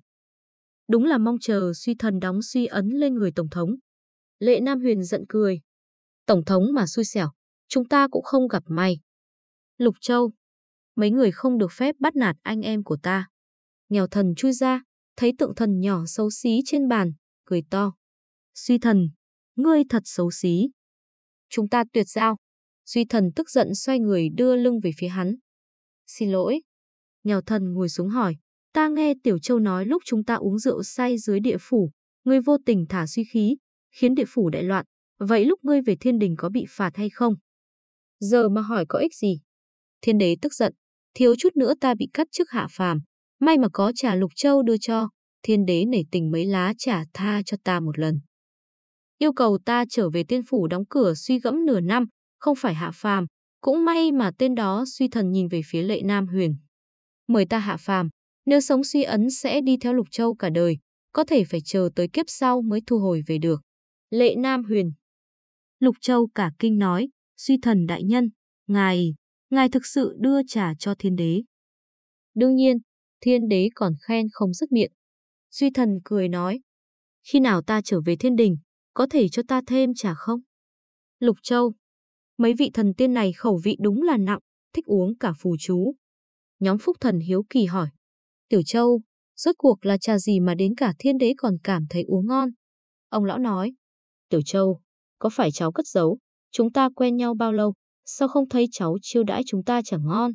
Đúng là mong chờ suy thần đóng suy ấn lên người Tổng thống. Lệ Nam Huyền giận cười. Tổng thống mà xui xẻo, chúng ta cũng không gặp may. Lục Châu, mấy người không được phép bắt nạt anh em của ta. Nghèo thần chui ra, thấy tượng thần nhỏ xấu xí trên bàn, cười to. Suy thần, ngươi thật xấu xí. Chúng ta tuyệt giao. Duy thần tức giận xoay người đưa lưng về phía hắn. Xin lỗi. Nghèo thần ngồi xuống hỏi. Ta nghe Tiểu Châu nói lúc chúng ta uống rượu say dưới địa phủ, ngươi vô tình thả suy khí, khiến địa phủ đại loạn. Vậy lúc ngươi về thiên đình có bị phạt hay không? Giờ mà hỏi có ích gì? Thiên đế tức giận. Thiếu chút nữa ta bị cắt chức hạ phàm. May mà có trà lục châu đưa cho. Thiên đế nể tình mấy lá trả tha cho ta một lần yêu cầu ta trở về tiên phủ đóng cửa suy gẫm nửa năm, không phải hạ phàm, cũng may mà tên đó suy thần nhìn về phía lệ nam huyền. Mời ta hạ phàm, nếu sống suy ấn sẽ đi theo lục châu cả đời, có thể phải chờ tới kiếp sau mới thu hồi về được. Lệ nam huyền. Lục châu cả kinh nói, suy thần đại nhân, ngài, ngài thực sự đưa trả cho thiên đế. Đương nhiên, thiên đế còn khen không dứt miệng. Suy thần cười nói, khi nào ta trở về thiên đình, có thể cho ta thêm trà không? Lục Châu, mấy vị thần tiên này khẩu vị đúng là nặng, thích uống cả phù chú. Nhóm phúc thần hiếu kỳ hỏi, Tiểu Châu, rốt cuộc là trà gì mà đến cả thiên đế còn cảm thấy uống ngon? Ông lão nói, Tiểu Châu, có phải cháu cất giấu, chúng ta quen nhau bao lâu, sao không thấy cháu chiêu đãi chúng ta chẳng ngon?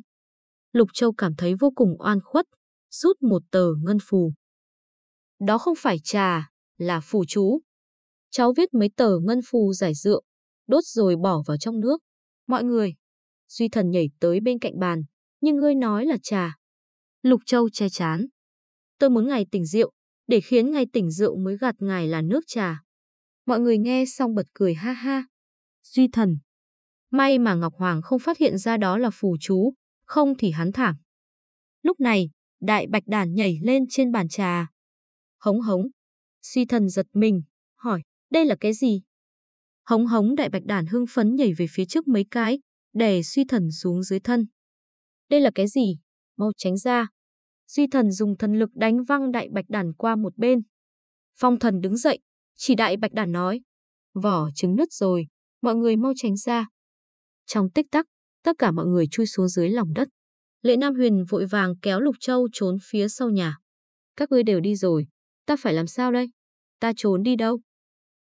Lục Châu cảm thấy vô cùng oan khuất, rút một tờ ngân phù. Đó không phải trà, là phù chú. Cháu viết mấy tờ ngân phù giải rượu, đốt rồi bỏ vào trong nước. Mọi người, Duy Thần nhảy tới bên cạnh bàn, nhưng ngươi nói là trà. Lục Châu che chán. Tôi muốn ngài tỉnh rượu, để khiến ngài tỉnh rượu mới gạt ngài là nước trà. Mọi người nghe xong bật cười ha ha. Duy Thần. May mà Ngọc Hoàng không phát hiện ra đó là phù chú, không thì hắn thảm. Lúc này, đại bạch đàn nhảy lên trên bàn trà. Hống hống. Duy Thần giật mình, hỏi, đây là cái gì? Hống hống đại bạch đản hưng phấn nhảy về phía trước mấy cái, đè suy thần xuống dưới thân. Đây là cái gì? Mau tránh ra. Suy thần dùng thần lực đánh văng đại bạch đản qua một bên. Phong thần đứng dậy, chỉ đại bạch đản nói. Vỏ trứng nứt rồi, mọi người mau tránh ra. Trong tích tắc, tất cả mọi người chui xuống dưới lòng đất. Lệ Nam Huyền vội vàng kéo Lục Châu trốn phía sau nhà. Các ngươi đều đi rồi, ta phải làm sao đây? Ta trốn đi đâu?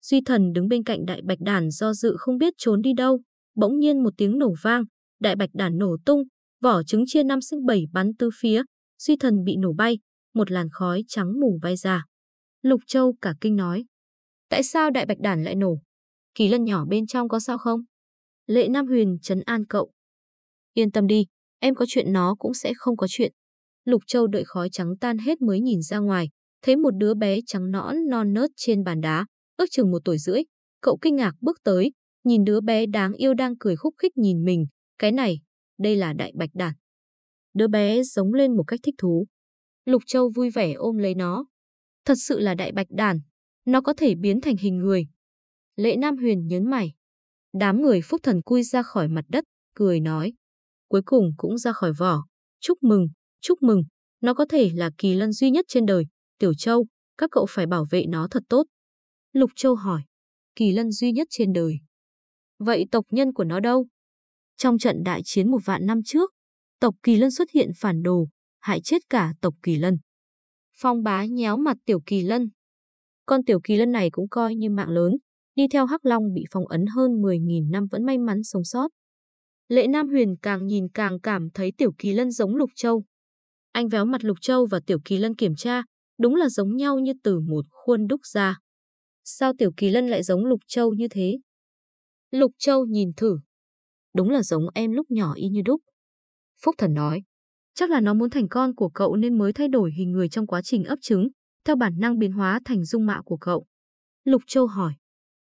Duy thần đứng bên cạnh đại bạch đản do dự không biết trốn đi đâu. Bỗng nhiên một tiếng nổ vang, đại bạch đản nổ tung, vỏ trứng chia năm sinh bảy bắn tứ phía. Duy thần bị nổ bay, một làn khói trắng mù bay ra. Lục Châu cả kinh nói. Tại sao đại bạch đản lại nổ? Kỳ lân nhỏ bên trong có sao không? Lệ Nam Huyền trấn an cậu. Yên tâm đi, em có chuyện nó cũng sẽ không có chuyện. Lục Châu đợi khói trắng tan hết mới nhìn ra ngoài, thấy một đứa bé trắng nõn non nớt trên bàn đá, ước chừng một tuổi rưỡi. Cậu kinh ngạc bước tới, nhìn đứa bé đáng yêu đang cười khúc khích nhìn mình. Cái này, đây là đại bạch đản. Đứa bé giống lên một cách thích thú. Lục Châu vui vẻ ôm lấy nó. Thật sự là đại bạch đàn, nó có thể biến thành hình người. Lệ Nam Huyền nhấn mày. Đám người phúc thần cui ra khỏi mặt đất, cười nói. Cuối cùng cũng ra khỏi vỏ. Chúc mừng, chúc mừng. Nó có thể là kỳ lân duy nhất trên đời. Tiểu Châu, các cậu phải bảo vệ nó thật tốt. Lục Châu hỏi, kỳ lân duy nhất trên đời. Vậy tộc nhân của nó đâu? Trong trận đại chiến một vạn năm trước, tộc kỳ lân xuất hiện phản đồ, hại chết cả tộc kỳ lân. Phong bá nhéo mặt tiểu kỳ lân. Con tiểu kỳ lân này cũng coi như mạng lớn, đi theo Hắc Long bị phong ấn hơn 10.000 năm vẫn may mắn sống sót. Lệ Nam Huyền càng nhìn càng cảm thấy tiểu kỳ lân giống Lục Châu. Anh véo mặt Lục Châu và tiểu kỳ lân kiểm tra, đúng là giống nhau như từ một khuôn đúc ra. Sao Tiểu Kỳ Lân lại giống Lục Châu như thế? Lục Châu nhìn thử. Đúng là giống em lúc nhỏ y như đúc. Phúc Thần nói. Chắc là nó muốn thành con của cậu nên mới thay đổi hình người trong quá trình ấp trứng, theo bản năng biến hóa thành dung mạo của cậu. Lục Châu hỏi.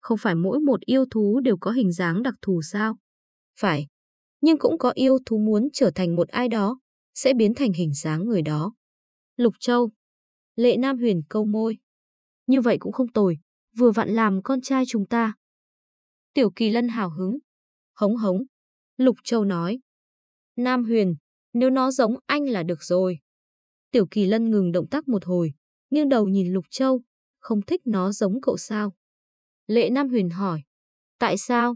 Không phải mỗi một yêu thú đều có hình dáng đặc thù sao? Phải. Nhưng cũng có yêu thú muốn trở thành một ai đó, sẽ biến thành hình dáng người đó. Lục Châu. Lệ Nam Huyền câu môi. Như vậy cũng không tồi, vừa vặn làm con trai chúng ta. Tiểu Kỳ Lân hào hứng. Hống hống. Lục Châu nói. Nam Huyền, nếu nó giống anh là được rồi. Tiểu Kỳ Lân ngừng động tác một hồi, nghiêng đầu nhìn Lục Châu, không thích nó giống cậu sao. Lệ Nam Huyền hỏi. Tại sao?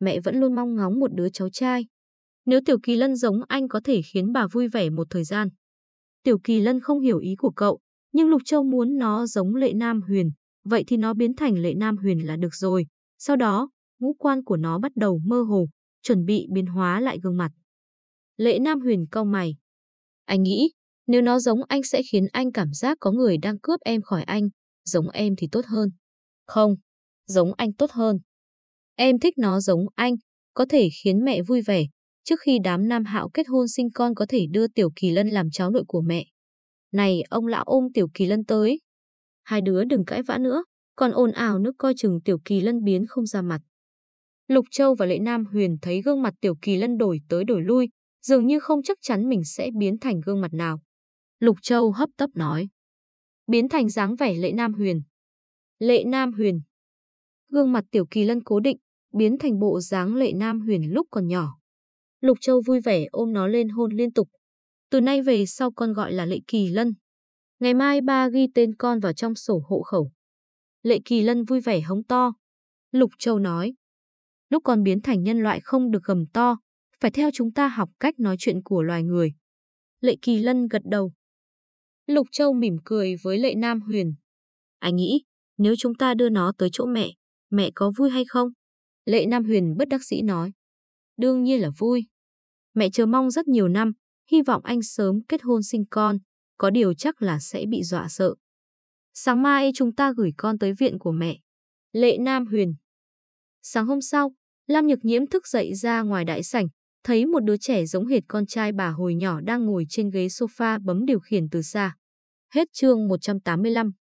Mẹ vẫn luôn mong ngóng một đứa cháu trai. Nếu Tiểu Kỳ Lân giống anh có thể khiến bà vui vẻ một thời gian. Tiểu Kỳ Lân không hiểu ý của cậu, nhưng Lục Châu muốn nó giống Lệ Nam Huyền, vậy thì nó biến thành lệ nam huyền là được rồi. Sau đó, ngũ quan của nó bắt đầu mơ hồ, chuẩn bị biến hóa lại gương mặt. Lệ nam huyền cau mày. Anh nghĩ, nếu nó giống anh sẽ khiến anh cảm giác có người đang cướp em khỏi anh, giống em thì tốt hơn. Không, giống anh tốt hơn. Em thích nó giống anh, có thể khiến mẹ vui vẻ, trước khi đám nam hạo kết hôn sinh con có thể đưa Tiểu Kỳ Lân làm cháu nội của mẹ. Này, ông lão ôm Tiểu Kỳ Lân tới, hai đứa đừng cãi vã nữa, còn ồn ào nước coi chừng Tiểu Kỳ Lân biến không ra mặt. Lục Châu và Lệ Nam Huyền thấy gương mặt Tiểu Kỳ Lân đổi tới đổi lui, dường như không chắc chắn mình sẽ biến thành gương mặt nào. Lục Châu hấp tấp nói. Biến thành dáng vẻ Lệ Nam Huyền. Lệ Nam Huyền. Gương mặt Tiểu Kỳ Lân cố định, biến thành bộ dáng Lệ Nam Huyền lúc còn nhỏ. Lục Châu vui vẻ ôm nó lên hôn liên tục. Từ nay về sau con gọi là Lệ Kỳ Lân. Ngày mai ba ghi tên con vào trong sổ hộ khẩu. Lệ Kỳ Lân vui vẻ hống to. Lục Châu nói. Lúc con biến thành nhân loại không được gầm to, phải theo chúng ta học cách nói chuyện của loài người. Lệ Kỳ Lân gật đầu. Lục Châu mỉm cười với Lệ Nam Huyền. Anh nghĩ, nếu chúng ta đưa nó tới chỗ mẹ, mẹ có vui hay không? Lệ Nam Huyền bất đắc dĩ nói. Đương nhiên là vui. Mẹ chờ mong rất nhiều năm, hy vọng anh sớm kết hôn sinh con có điều chắc là sẽ bị dọa sợ. Sáng mai chúng ta gửi con tới viện của mẹ. Lệ Nam Huyền Sáng hôm sau, Lam Nhược Nhiễm thức dậy ra ngoài đại sảnh, thấy một đứa trẻ giống hệt con trai bà hồi nhỏ đang ngồi trên ghế sofa bấm điều khiển từ xa. Hết chương 185